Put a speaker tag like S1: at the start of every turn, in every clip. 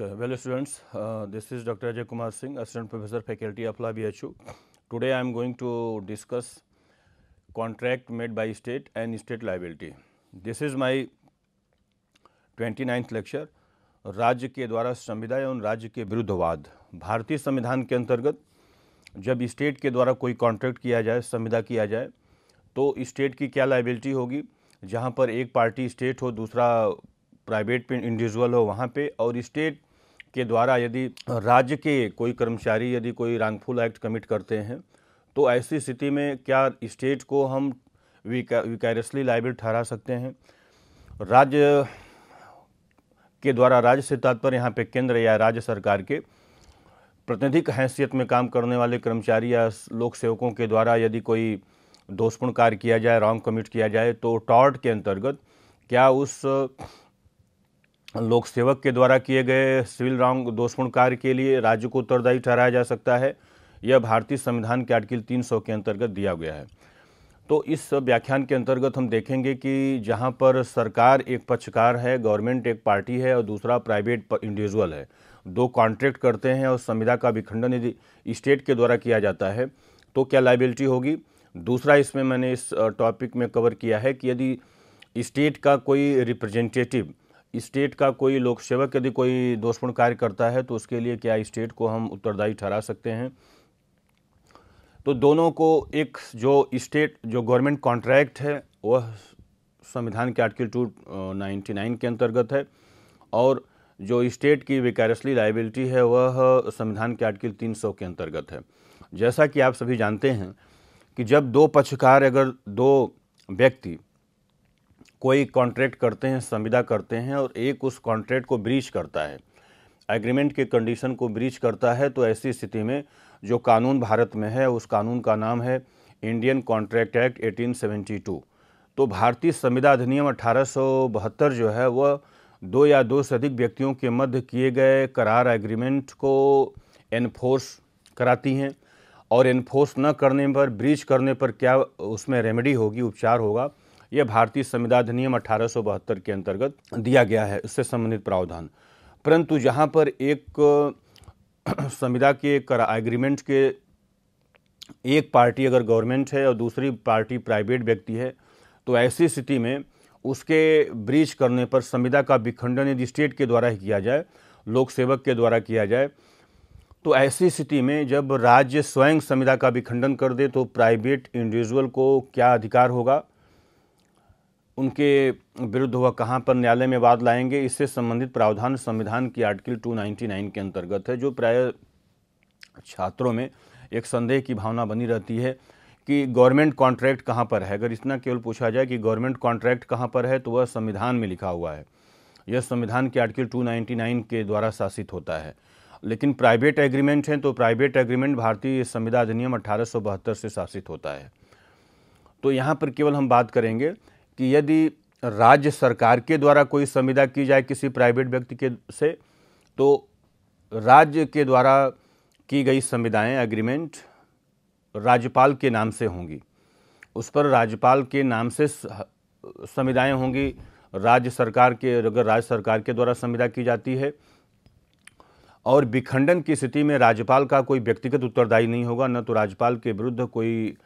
S1: okay well students this is doctor Ajay Kumar Singh assistant professor faculty of law B H U today I am going to discuss contract made by state and state liability this is my twenty ninth lecture राज्य के द्वारा संविधान एवं राज्य के विरुद्धवाद भारतीय संविधान के अंतर्गत जब स्टेट के द्वारा कोई कॉन्ट्रैक्ट किया जाए संविधा किया जाए तो स्टेट की क्या लाइबिलिटी होगी जहाँ पर एक पार्टी स्टेट हो दूसरा प्राइवेट पे इंडिविजुअल हो वहाँ पे और स्टेट के द्वारा यदि राज्य के कोई कर्मचारी यदि कोई रांगफुल एक्ट कमिट करते हैं तो ऐसी स्थिति में क्या स्टेट को हम विकायरसली लाइबिल ठहरा सकते हैं राज्य के द्वारा राज्य से तात्पर्य यहाँ पे केंद्र या राज्य सरकार के प्रतिनिधिक हैसियत में काम करने वाले कर्मचारी या लोक सेवकों के द्वारा यदि कोई दोषपूर्ण कार्य किया जाए रॉन्ग कमिट किया जाए तो टॉर्ट के अंतर्गत क्या उस लोक सेवक के द्वारा किए गए सिविल रॉन्ग दोषपूर्ण कार्य के लिए राज्य को उत्तरदायी ठहराया जा सकता है यह भारतीय संविधान के आर्टिकल 300 के अंतर्गत दिया गया है तो इस व्याख्यान के अंतर्गत हम देखेंगे कि जहाँ पर सरकार एक पक्षकार है गवर्नमेंट एक पार्टी है और दूसरा प्राइवेट इंडिविजुअल है दो कॉन्ट्रैक्ट करते हैं और संविधा का विखंडन यदि स्टेट के द्वारा किया जाता है तो क्या लाइबिलिटी होगी दूसरा इसमें मैंने इस टॉपिक में कवर किया है कि यदि स्टेट का कोई रिप्रेजेंटेटिव स्टेट का कोई लोक सेवक यदि कोई दोषपूर्ण कार्य करता है तो उसके लिए क्या स्टेट को हम उत्तरदायी ठहरा सकते हैं तो दोनों को एक जो स्टेट जो गवर्नमेंट कॉन्ट्रैक्ट है वह संविधान के आर्टिकल टू नाइन्टी नाइन के अंतर्गत है और जो स्टेट की विकारसली लाइबिलिटी है वह संविधान के आर्टिकल तीन सौ के अंतर्गत है जैसा कि आप सभी जानते हैं कि जब दो पक्षकार अगर दो व्यक्ति कोई कॉन्ट्रैक्ट करते हैं संविदा करते हैं और एक उस कॉन्ट्रैक्ट को ब्रीच करता है एग्रीमेंट के कंडीशन को ब्रीच करता है तो ऐसी स्थिति में जो कानून भारत में है उस कानून का नाम है इंडियन कॉन्ट्रैक्ट एक्ट 1872 तो भारतीय संविदा अधिनियम अठारह जो है वह दो या दो से अधिक व्यक्तियों के मध्य किए गए करार एग्रीमेंट को एनफोर्स कराती हैं और एनफोर्स न करने पर ब्रीच करने पर क्या उसमें रेमेडी होगी उपचार होगा यह भारतीय संविधान अधिनियम अठारह के अंतर्गत दिया गया है इससे संबंधित प्रावधान परंतु जहाँ पर एक संविधा के एग्रीमेंट के एक पार्टी अगर गवर्नमेंट है और दूसरी पार्टी प्राइवेट व्यक्ति है तो ऐसी स्थिति में उसके ब्रीच करने पर संविधा का विखंडन यदि स्टेट के द्वारा ही किया जाए लोक सेवक के द्वारा किया जाए तो ऐसी स्थिति में जब राज्य स्वयं संविधा का विखंडन कर दे तो प्राइवेट इंडिविजुअल को क्या अधिकार होगा उनके विरुद्ध हुआ कहाँ पर न्यायालय में वाद लाएंगे इससे संबंधित प्रावधान संविधान की आर्टिकल 299 के अंतर्गत है जो प्राय छात्रों में एक संदेह की भावना बनी रहती है कि गवर्नमेंट कॉन्ट्रैक्ट कहाँ पर है अगर इतना केवल पूछा जाए कि गवर्नमेंट कॉन्ट्रैक्ट कहाँ पर है तो वह संविधान में लिखा हुआ है यह संविधान के आर्टिकल 299 के द्वारा शासित होता है लेकिन प्राइवेट एग्रीमेंट हैं तो प्राइवेट एग्रीमेंट भारतीय संविधान अधिनियम अठारह से शासित होता है तो यहाँ पर केवल हम बात करेंगे कि यदि राज्य सरकार के द्वारा कोई संविदा की जाए किसी प्राइवेट व्यक्ति के से तो राज्य के द्वारा की गई संविदाएँ एग्रीमेंट राज्यपाल के नाम से होंगी उस पर राज्यपाल के नाम से संविदाएँ होंगी राज्य सरकार के अगर राज्य सरकार के द्वारा संविदा की जाती है और विखंडन की स्थिति में राज्यपाल का कोई व्यक्तिगत उत्तरदायी नहीं होगा न तो राज्यपाल के विरुद्ध कोई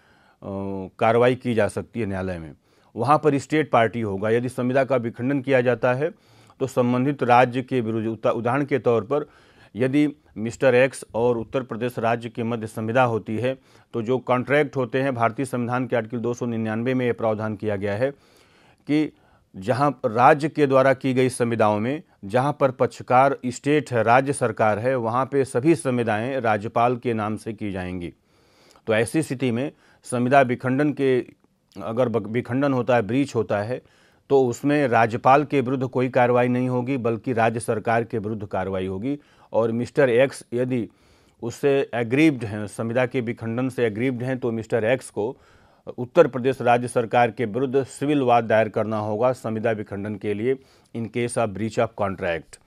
S1: कार्रवाई की जा सकती है न्यायालय में वहाँ पर स्टेट पार्टी होगा यदि संविधा का विखंडन किया जाता है तो संबंधित राज्य के विरुद्ध उदाहरण के तौर पर यदि मिस्टर एक्स और उत्तर प्रदेश राज्य के मध्य संविधा होती है तो जो कॉन्ट्रैक्ट होते हैं भारतीय संविधान के आर्टिकल 299 में यह प्रावधान किया गया है कि जहां राज्य के द्वारा की गई संविधाओं में जहां पर पक्षकार स्टेट है राज्य सरकार है वहां पे सभी संविदाएं राज्यपाल के नाम से की जाएंगी तो ऐसी स्थिति में संविधा विखंडन के अगर विखंडन होता है ब्रीच होता है तो उसमें राज्यपाल के विरुद्ध कोई कार्रवाई नहीं होगी बल्कि राज्य सरकार के विरुद्ध कार्रवाई होगी और मिस्टर एक्स यदि उससे एग्रीव्ड हैं संविदा के विखंडन से एग्रीव्ड हैं तो मिस्टर एक्स को उत्तर प्रदेश राज्य सरकार के विरुद्ध सिविल वाद दायर करना होगा संविदा विखंडन के लिए in case of breach of contract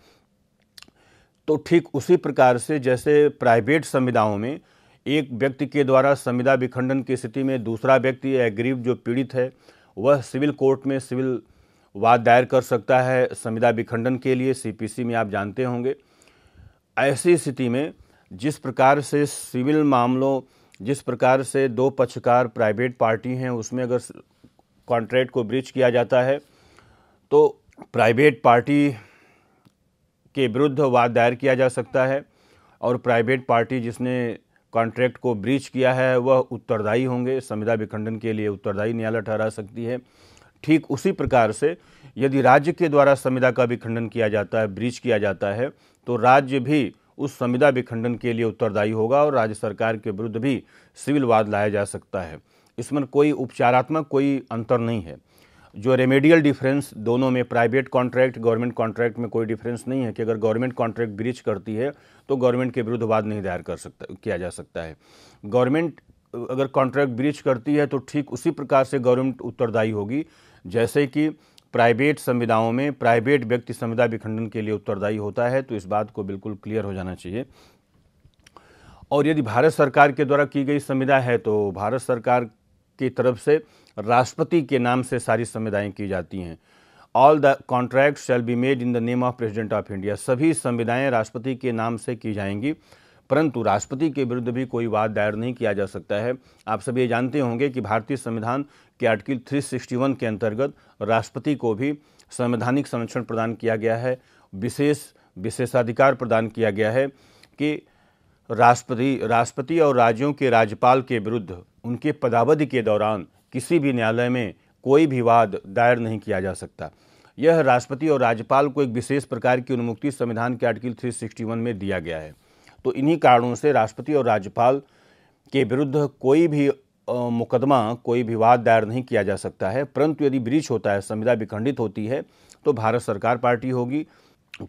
S1: तो ठीक उसी प्रकार से जैसे प्राइवेट संविधाओं में एक व्यक्ति के द्वारा संविदा विखंडन की स्थिति में दूसरा व्यक्ति या गरीब जो पीड़ित है वह सिविल कोर्ट में सिविल वाद दायर कर सकता है संविदा विखंडन के लिए सीपीसी में आप जानते होंगे ऐसी स्थिति में जिस प्रकार से सिविल मामलों जिस प्रकार से दो पक्षकार प्राइवेट पार्टी हैं उसमें अगर कॉन्ट्रैक्ट को ब्रिज किया जाता है तो प्राइवेट पार्टी के विरुद्ध वाद दायर किया जा सकता है और प्राइवेट पार्टी जिसने कॉन्ट्रैक्ट को ब्रीच किया है वह उत्तरदायी होंगे संविदा विखंडन के लिए उत्तरदायी न्यायालय ठहरा सकती है ठीक उसी प्रकार से यदि राज्य के द्वारा संविदा का विखंडन किया जाता है ब्रीच किया जाता है तो राज्य भी उस संविदा विखंडन के लिए उत्तरदायी होगा और राज्य सरकार के विरुद्ध भी सिविल वाद लाया जा सकता है इसमें कोई उपचारात्मक कोई अंतर नहीं है जो रेमेडियल डिफरेंस दोनों में प्राइवेट कॉन्ट्रैक्ट गवर्नमेंट कॉन्ट्रैक्ट में कोई डिफरेंस नहीं है कि अगर गवर्नमेंट कॉन्ट्रैक्ट ब्रिज करती है तो गवर्नमेंट के विरुद्ध वाद नहीं दायर कर सकता किया जा सकता है गवर्नमेंट अगर कॉन्ट्रैक्ट ब्रिज करती है तो ठीक उसी प्रकार से गवर्नमेंट उत्तरदायी होगी जैसे कि प्राइवेट संविदाओं में प्राइवेट व्यक्ति संविदा विखंडन के लिए उत्तरदायी होता है तो इस बात को बिल्कुल क्लियर हो जाना चाहिए और यदि भारत सरकार के द्वारा की गई संविदा है तो भारत सरकार की तरफ से राष्ट्रपति के नाम से सारी संविधाएँ की जाती हैं all the contract shall be made in the name of president of India सभी संविधाएँ राष्ट्रपति के नाम से की जाएंगी परंतु राष्ट्रपति के विरुद्ध भी कोई वाद दायर नहीं किया जा सकता है आप सभी ये जानते होंगे कि भारतीय संविधान के आर्टिकल 361 के अंतर्गत राष्ट्रपति को भी संवैधानिक संरक्षण प्रदान किया गया है विशेष विशेषाधिकार प्रदान किया गया है कि राष्ट्रपति राष्ट्रपति और राज्यों के राज्यपाल के विरुद्ध उनके पदावधि के दौरान किसी भी न्यायालय में कोई भी वाद दायर नहीं किया जा सकता यह राष्ट्रपति और राज्यपाल को एक विशेष प्रकार की उन्मुक्ति संविधान के आर्टिकल 361 में दिया गया है तो इन्हीं कारणों से राष्ट्रपति और राज्यपाल के विरुद्ध कोई भी मुकदमा कोई भी वाद दायर नहीं किया जा सकता है परंतु यदि ब्रिज होता है संविदा विखंडित होती है तो भारत सरकार पार्टी होगी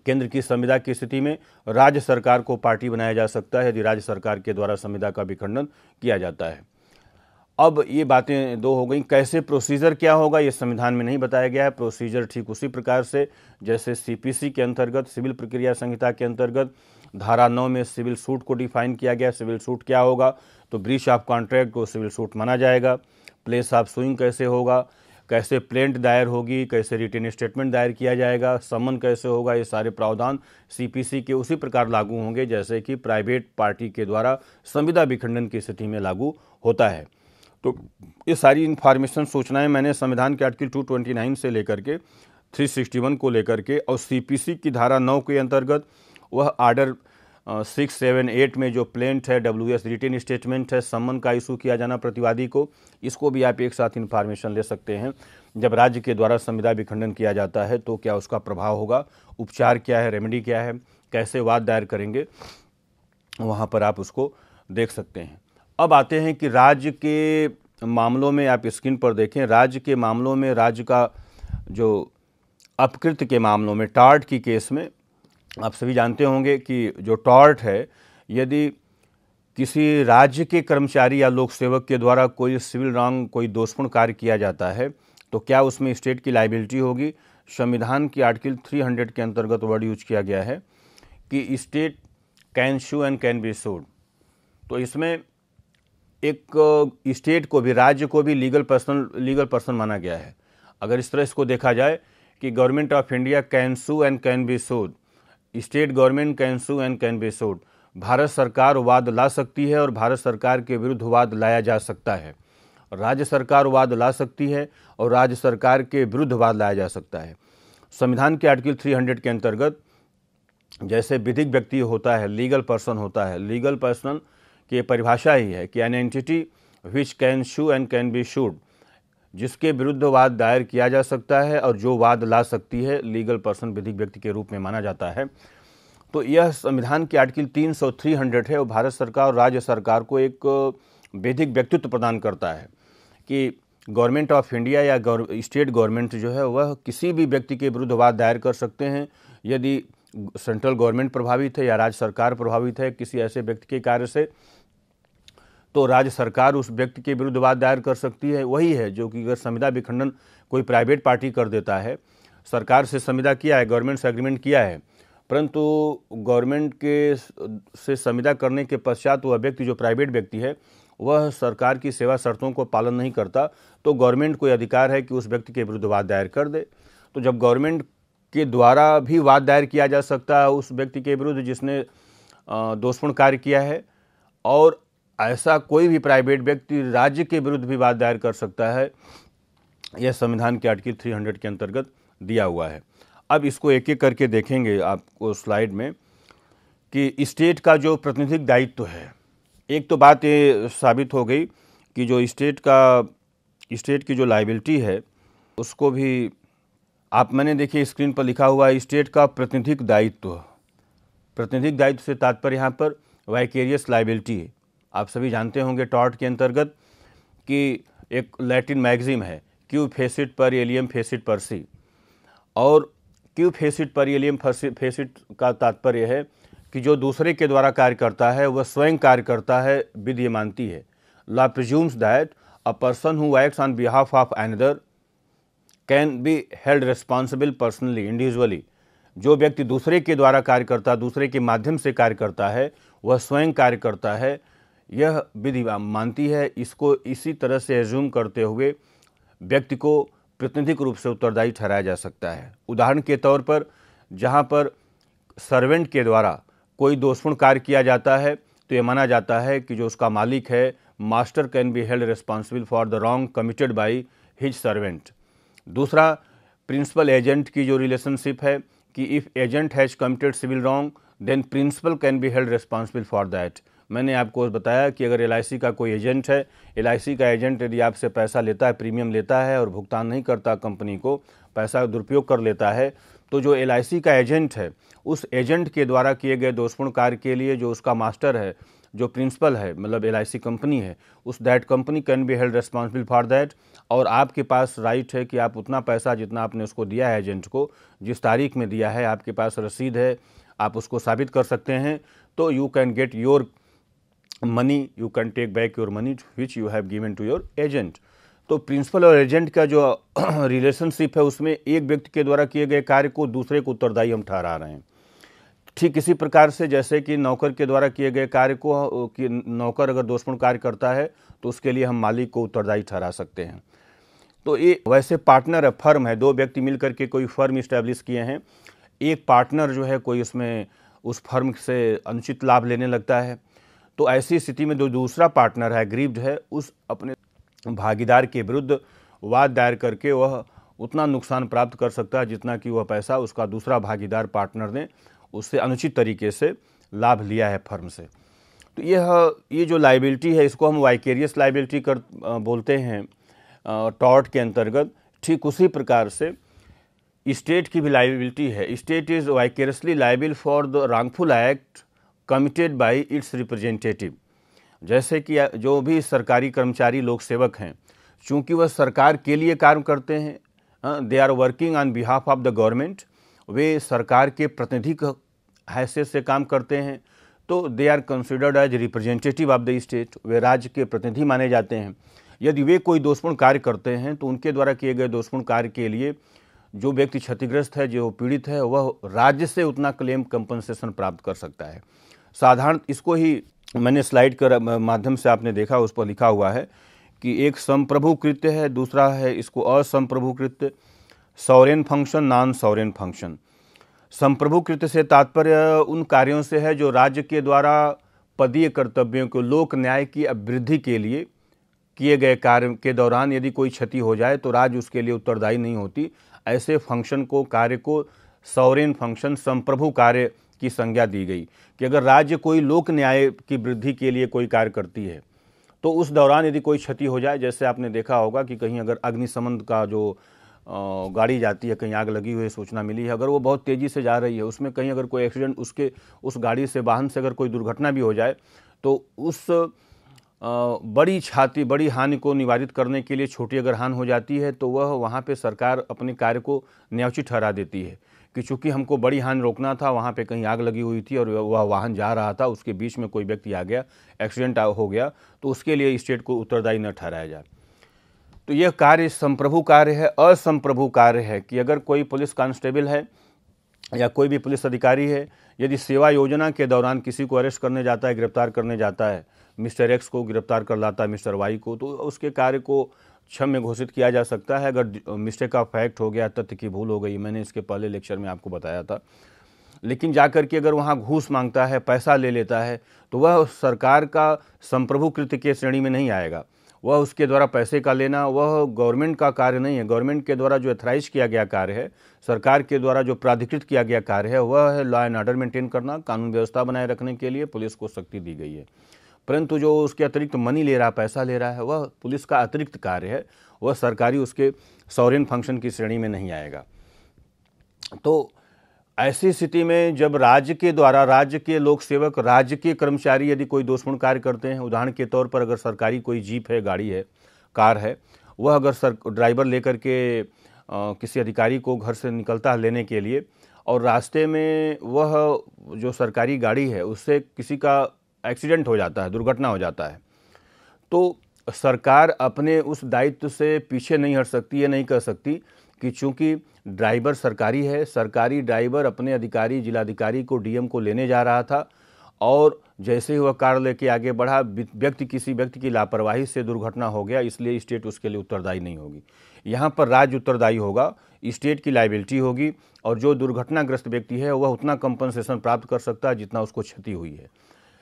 S1: केंद्र की संविधा की स्थिति में राज्य सरकार को पार्टी बनाया जा सकता है यदि राज्य सरकार के द्वारा संविदा का विखंडन किया जाता है अब ये बातें दो हो गई कैसे प्रोसीजर क्या होगा ये संविधान में नहीं बताया गया है प्रोसीजर ठीक उसी प्रकार से जैसे सीपीसी के अंतर्गत सिविल प्रक्रिया संहिता के अंतर्गत धारा नौ में सिविल सूट को डिफाइन किया गया सिविल सूट क्या होगा तो ब्रीच ऑफ कॉन्ट्रैक्ट को सिविल सूट माना जाएगा प्लेस ऑफ सुइंग कैसे होगा कैसे प्लेंट दायर होगी कैसे रिटर्न स्टेटमेंट दायर किया जाएगा समन कैसे होगा ये सारे प्रावधान सीपीसी के उसी प्रकार लागू होंगे जैसे कि प्राइवेट पार्टी के द्वारा संविदा विखंडन की स्थिति में लागू होता है तो ये सारी इन्फॉर्मेशन सूचनाएं मैंने संविधान के आर्टिकल 229 से लेकर के 361 को लेकर के और सीपीसी की धारा 9 के अंतर्गत वह आर्डर सिक्स सेवन एट में जो प्लेंट है डब्ल्यू एस रिटेन स्टेटमेंट है सम्मन का इशू किया जाना प्रतिवादी को इसको भी आप एक साथ इन्फॉर्मेशन ले सकते हैं जब राज्य के द्वारा संविदा विखंडन किया जाता है तो क्या उसका प्रभाव होगा उपचार क्या है रेमेडी क्या है कैसे वाद दायर करेंगे वहाँ पर आप उसको देख सकते हैं अब आते हैं कि राज्य के मामलों में आप स्क्रीन पर देखें राज्य के मामलों में राज्य का जो अपकृत के मामलों में टार्ट की केस में आप सभी जानते होंगे कि जो टॉर्ट है यदि किसी राज्य के कर्मचारी या लोक सेवक के द्वारा कोई सिविल रॉन्ग कोई दोषपूर्ण कार्य किया जाता है तो क्या उसमें स्टेट की लाइबिलिटी होगी संविधान की आर्टिकल 300 के अंतर्गत वर्ड यूज किया गया है कि state can sue and can be sued तो इसमें एक स्टेट को भी राज्य को भी लीगल पर्सन लीगल पर्सन माना गया है अगर इस तरह इसको देखा जाए कि government of India can sue and can be sued state government can sue and can be sued Bharat सरकार वाद ला सकती है और भारत सरकार के विरुद्ध वाद लाया जा सकता है राज्य सरकार वाद ला सकती है और राज्य सरकार के विरुद्ध वाद लाया जा सकता है संविधान के आर्टिकल 300 के अंतर्गत जैसे विधिक व्यक्ति होता है लीगल पर्सन होता है लीगल पर्सन की परिभाषा ही है कि an entity which can sue and can be sued जिसके विरुद्ध वाद दायर किया जा सकता है और जो वाद ला सकती है लीगल पर्सन विधिक व्यक्ति के रूप में माना जाता है तो यह संविधान की आर्टिकल 300 हंड्रेड है वो भारत सरकार और राज्य सरकार को एक वैधिक व्यक्तित्व प्रदान करता है कि गवर्नमेंट ऑफ इंडिया या स्टेट गवर्नमेंट जो है वह किसी भी व्यक्ति के विरुद्ध वाद दायर कर सकते हैं यदि सेंट्रल गवर्नमेंट प्रभावित है या राज्य सरकार प्रभावित है किसी ऐसे व्यक्ति के कार्य से तो राज्य सरकार उस व्यक्ति के विरुद्ध वाद दायर कर सकती है वही है जो कि अगर संविदा विखंडन कोई प्राइवेट पार्टी कर देता है सरकार से संविदा किया है गवर्नमेंट से एग्रीमेंट किया है परंतु गवर्नमेंट के से संविदा करने के पश्चात वह व्यक्ति जो प्राइवेट व्यक्ति है वह सरकार की सेवा शर्तों को पालन नहीं करता तो गवर्नमेंट को अधिकार है कि उस व्यक्ति के विरुद्ध वाद दायर कर दे तो जब गवर्नमेंट के द्वारा भी वाद दायर किया जा सकता है उस व्यक्ति के विरुद्ध जिसने दोषपूर्ण कार्य किया है और ऐसा कोई भी प्राइवेट व्यक्ति राज्य के विरुद्ध विवाद दायर कर सकता है यह संविधान के आर्टिकल 300 के अंतर्गत दिया हुआ है अब इसको एक एक करके देखेंगे आपको स्लाइड में कि स्टेट का जो प्रतिनिधिक दायित्व तो है एक तो बात ये साबित हो गई कि जो स्टेट का स्टेट की जो लाइबिलिटी है उसको भी आप मैंने देखिए स्क्रीन पर लिखा हुआ है स्टेट का प्रतिनिधिक दायित्व प्रतिनिधिक दायित्व से तात्पर्य यहाँ पर वाइकेरियस लाइबिलिटी आप सभी जानते होंगे टॉट के अंतर्गत कि एक लैटिन मैगजीम है क्यू फेसिट पर एलियम फेसिट पर सी और क्यू फेसिट पर एलियम फेसिट का तात्पर्य है कि जो दूसरे के द्वारा कार्य करता है वह स्वयं कार्य करता है विधि मानती है law presumes that a person who acts on behalf of another can be held responsible personally individually जो व्यक्ति दूसरे के द्वारा कार्य करता दूसरे के माध्यम से कार्य करता है वह स्वयं कार्य करता है यह विधि मानती है इसको इसी तरह से एज्यूम करते हुए व्यक्ति को प्रतिनिधिक रूप से उत्तरदायी ठहराया जा सकता है उदाहरण के तौर पर जहाँ पर सर्वेंट के द्वारा कोई दोषपूर्ण कार्य किया जाता है तो यह माना जाता है कि जो उसका मालिक है master can be held responsible for the wrong committed by his servant दूसरा प्रिंसिपल एजेंट की जो रिलेशनशिप है कि if agent has committed civil wrong then principal can be held responsible for that मैंने आपको बताया कि अगर एल का कोई एजेंट है एल का एजेंट यदि आपसे पैसा लेता है प्रीमियम लेता है और भुगतान नहीं करता कंपनी को पैसा दुरुपयोग कर लेता है तो जो एल का एजेंट है उस एजेंट के द्वारा किए गए दोषपूर्ण कार्य के लिए जो उसका मास्टर है जो प्रिंसिपल है मतलब एल कंपनी है उस that company can be held responsible for that और आपके पास राइट है कि आप उतना पैसा जितना आपने उसको दिया है एजेंट को जिस तारीख में दिया है आपके पास रसीद है आप उसको साबित कर सकते हैं तो you can get your money you can take back your money which you have given to your agent तो प्रिंसिपल और एजेंट का जो रिलेशनशिप है उसमें एक व्यक्ति के द्वारा किए गए कार्य को दूसरे को उत्तरदायी हम ठहरा रहे हैं ठीक इसी प्रकार से जैसे कि नौकर के द्वारा किए गए कार्य को कि नौकर अगर दोषपूर्ण कार्य करता है तो उसके लिए हम मालिक को उत्तरदायी ठहरा सकते हैं तो ये वैसे पार्टनर है फर्म है दो व्यक्ति मिलकर के कोई फर्म इस्टेब्लिश किए हैं एक पार्टनर जो है कोई उसमें उस फर्म से अनुचित लाभ लेने लगता है तो ऐसी स्थिति में जो दूसरा पार्टनर है ग्रीव्ड है उस अपने भागीदार के विरुद्ध वाद दायर करके वह उतना नुकसान प्राप्त कर सकता है जितना कि वह पैसा उसका दूसरा भागीदार पार्टनर ने उससे अनुचित तरीके से लाभ लिया है फर्म से तो यह ये जो लाइबिलिटी है इसको हम वाइकेरियस लाइबिलिटी कर बोलते हैं टॉर्ट के अंतर्गत ठीक उसी प्रकार से स्टेट की भी लाइबिलिटी है state is vicariously liable for the wrongful act committed by its representative जैसे कि जो भी सरकारी कर्मचारी लोक सेवक हैं चूँकि वह सरकार के लिए कार्य करते हैं they are working on behalf of the government वे सरकार के प्रतिनिधि हैसियत से काम करते हैं तो they are considered as representative of the state वे राज्य के प्रतिनिधि माने जाते हैं यदि वे कोई दोषपूर्ण कार्य करते हैं तो उनके द्वारा किए गए दोषपूर्ण कार्य के लिए जो व्यक्ति क्षतिग्रस्त है जो पीड़ित है वह राज्य से उतना क्लेम कंपनसेशन प्राप्त कर सकता है साधारण इसको ही मैंने स्लाइड कर माध्यम से आपने देखा उस पर लिखा हुआ है कि एक संप्रभु कृत्य है दूसरा है इसको असंप्रभु कृत्य sovereign function non sovereign function संप्रभु कृत्य से तात्पर्य उन कार्यों से है जो राज्य के द्वारा पदीय कर्तव्यों को लोक न्याय की अभिवृद्धि के लिए किए गए कार्य के दौरान यदि कोई क्षति हो जाए तो राज्य उसके लिए उत्तरदायी नहीं होती ऐसे फंक्शन को कार्य को सौरेन फंक्शन संप्रभु कार्य की संज्ञा दी गई कि अगर राज्य कोई लोक न्याय की वृद्धि के लिए कोई कार्य करती है तो उस दौरान यदि कोई क्षति हो जाए जैसे आपने देखा होगा कि कहीं अगर अग्निशमन का जो गाड़ी जाती है कहीं आग लगी हुई सूचना मिली है अगर वो बहुत तेज़ी से जा रही है उसमें कहीं अगर कोई एक्सीडेंट उसके उस गाड़ी से वाहन से अगर कोई दुर्घटना भी हो जाए तो उस बड़ी छाती बड़ी हानि को निवारित करने के लिए छोटी अगर हानि हो जाती है तो वह वहाँ पर सरकार अपने कार्य को न्यायोचित ठहरा देती है कि चूंकि हमको बड़ी हान रोकना था वहाँ पे कहीं आग लगी हुई थी और वह वाहन जा रहा था उसके बीच में कोई व्यक्ति आ गया एक्सीडेंट हो गया तो उसके लिए स्टेट को उत्तरदायी न ठहराया जाए तो यह कार्य संप्रभु कार्य है असंप्रभु कार्य है कि अगर कोई पुलिस कांस्टेबल है या कोई भी पुलिस अधिकारी है यदि सेवा योजना के दौरान किसी को अरेस्ट करने जाता है गिरफ्तार करने जाता है मिस्टर एक्स को गिरफ्तार कर लाता है मिस्टर वाई को तो उसके कार्य को क्षम में घोषित किया जा सकता है अगर मिस्टेक ऑफ फैक्ट हो गया तथ्य की भूल हो गई मैंने इसके पहले लेक्चर में आपको बताया था लेकिन जाकर के अगर वहाँ घूस मांगता है पैसा ले लेता है तो वह सरकार का संप्रभु कृत्य के श्रेणी में नहीं आएगा वह उसके द्वारा पैसे का लेना वह गवर्नमेंट का कार्य नहीं है गवर्नमेंट के द्वारा जो एथराइज किया गया कार्य है सरकार के द्वारा जो प्राधिकृत किया गया कार्य है वह है लॉ एंड ऑर्डर मेंटेन करना कानून व्यवस्था बनाए रखने के लिए पुलिस को शक्ति दी गई है परंतु जो उसके अतिरिक्त मनी ले रहा पैसा ले रहा है वह पुलिस का अतिरिक्त कार्य है वह सरकारी उसके सौरेन फंक्शन की श्रेणी में नहीं आएगा तो ऐसी स्थिति में जब राज्य के द्वारा राज्य के लोक सेवक राज्य के कर्मचारी यदि कोई दोषपूर्ण कार्य करते हैं उदाहरण के तौर पर अगर सरकारी कोई जीप है गाड़ी है कार है वह अगर सर ड्राइवर लेकर के आ, किसी अधिकारी को घर से निकलता है लेने के लिए और रास्ते में वह जो सरकारी गाड़ी है उससे किसी का एक्सीडेंट हो जाता है दुर्घटना हो जाता है तो सरकार अपने उस दायित्व से पीछे नहीं हट सकती ये नहीं कर सकती कि चूंकि ड्राइवर सरकारी है सरकारी ड्राइवर अपने अधिकारी जिलाधिकारी को डीएम को लेने जा रहा था और जैसे ही वह कार लेके आगे बढ़ा व्यक्ति किसी व्यक्ति की लापरवाही से दुर्घटना हो गया इसलिए स्टेट उसके लिए उत्तरदायी नहीं होगी यहाँ पर राज्य उत्तरदायी होगा स्टेट की लाइबिलिटी होगी और जो दुर्घटनाग्रस्त व्यक्ति है वह उतना कंपनसेशन प्राप्त कर सकता है जितना उसको क्षति हुई है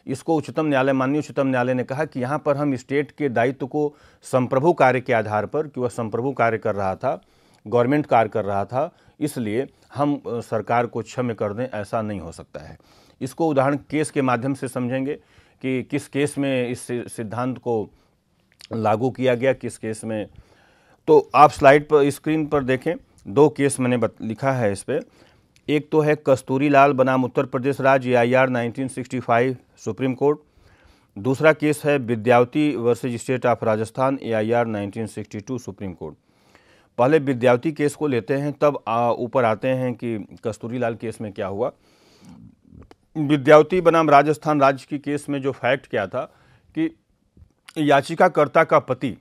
S1: इसको उच्चतम न्यायालय माननीय उच्चतम न्यायालय ने कहा कि यहाँ पर हम स्टेट के दायित्व को संप्रभु कार्य के आधार पर कि वह संप्रभु कार्य कर रहा था गवर्नमेंट कार्य कर रहा था इसलिए हम सरकार को क्षम्य कर दें ऐसा नहीं हो सकता है इसको उदाहरण केस के माध्यम से समझेंगे कि किस केस में इस सिद्धांत को लागू किया गया किस केस में तो आप स्लाइड पर स्क्रीन पर देखें दो केस मैंने लिखा है इस पर एक तो है कस्तूरी लाल बनाम उत्तर प्रदेश राज्य आई आर सुप्रीम कोर्ट दूसरा केस है Vidyawati versus state of Rajasthan A I R supreme court पहले विद्यावती केस को लेते हैं तब ऊपर आते हैं कि कस्तूरी लाल केस में क्या हुआ विद्यावती बनाम राजस्थान राज्य की केस में जो फैक्ट क्या था कि याचिकाकर्ता का पति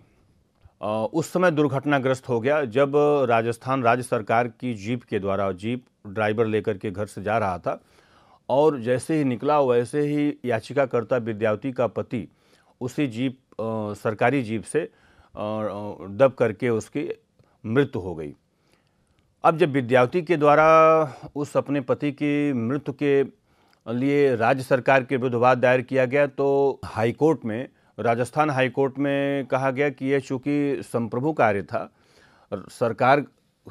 S1: उस समय दुर्घटनाग्रस्त हो गया जब राजस्थान राज्य सरकार की जीप के द्वारा जीप ड्राइवर लेकर के घर से जा रहा था और जैसे ही निकला वैसे ही याचिकाकर्ता विद्यावती का पति उसी जीप सरकारी जीप से दब करके उसकी मृत्यु हो गई अब जब विद्यावती के द्वारा उस अपने पति की मृत्यु के लिए राज्य सरकार के विरुद्ध वाद दायर किया गया तो हाईकोर्ट में राजस्थान हाईकोर्ट में कहा गया कि यह चूंकि संप्रभु कार्य था सरकार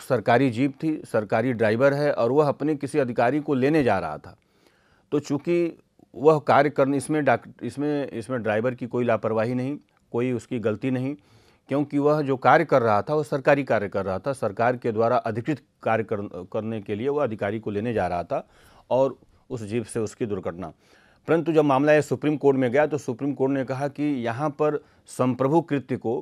S1: सरकारी जीप थी सरकारी ड्राइवर है और वह अपने किसी अधिकारी को लेने जा रहा था तो चूंकि वह कार्य करने इसमें डाक इसमें इसमें ड्राइवर की कोई लापरवाही नहीं कोई उसकी गलती नहीं क्योंकि वह जो कार्य कर रहा था वह सरकारी कार्य कर रहा था सरकार के द्वारा अधिकृत कार्य कर, करने के लिए वह अधिकारी को लेने जा रहा था और उस जीप से उसकी दुर्घटना परंतु जब मामला यह सुप्रीम कोर्ट में गया तो सुप्रीम कोर्ट ने कहा कि यहाँ पर संप्रभु कृत्य को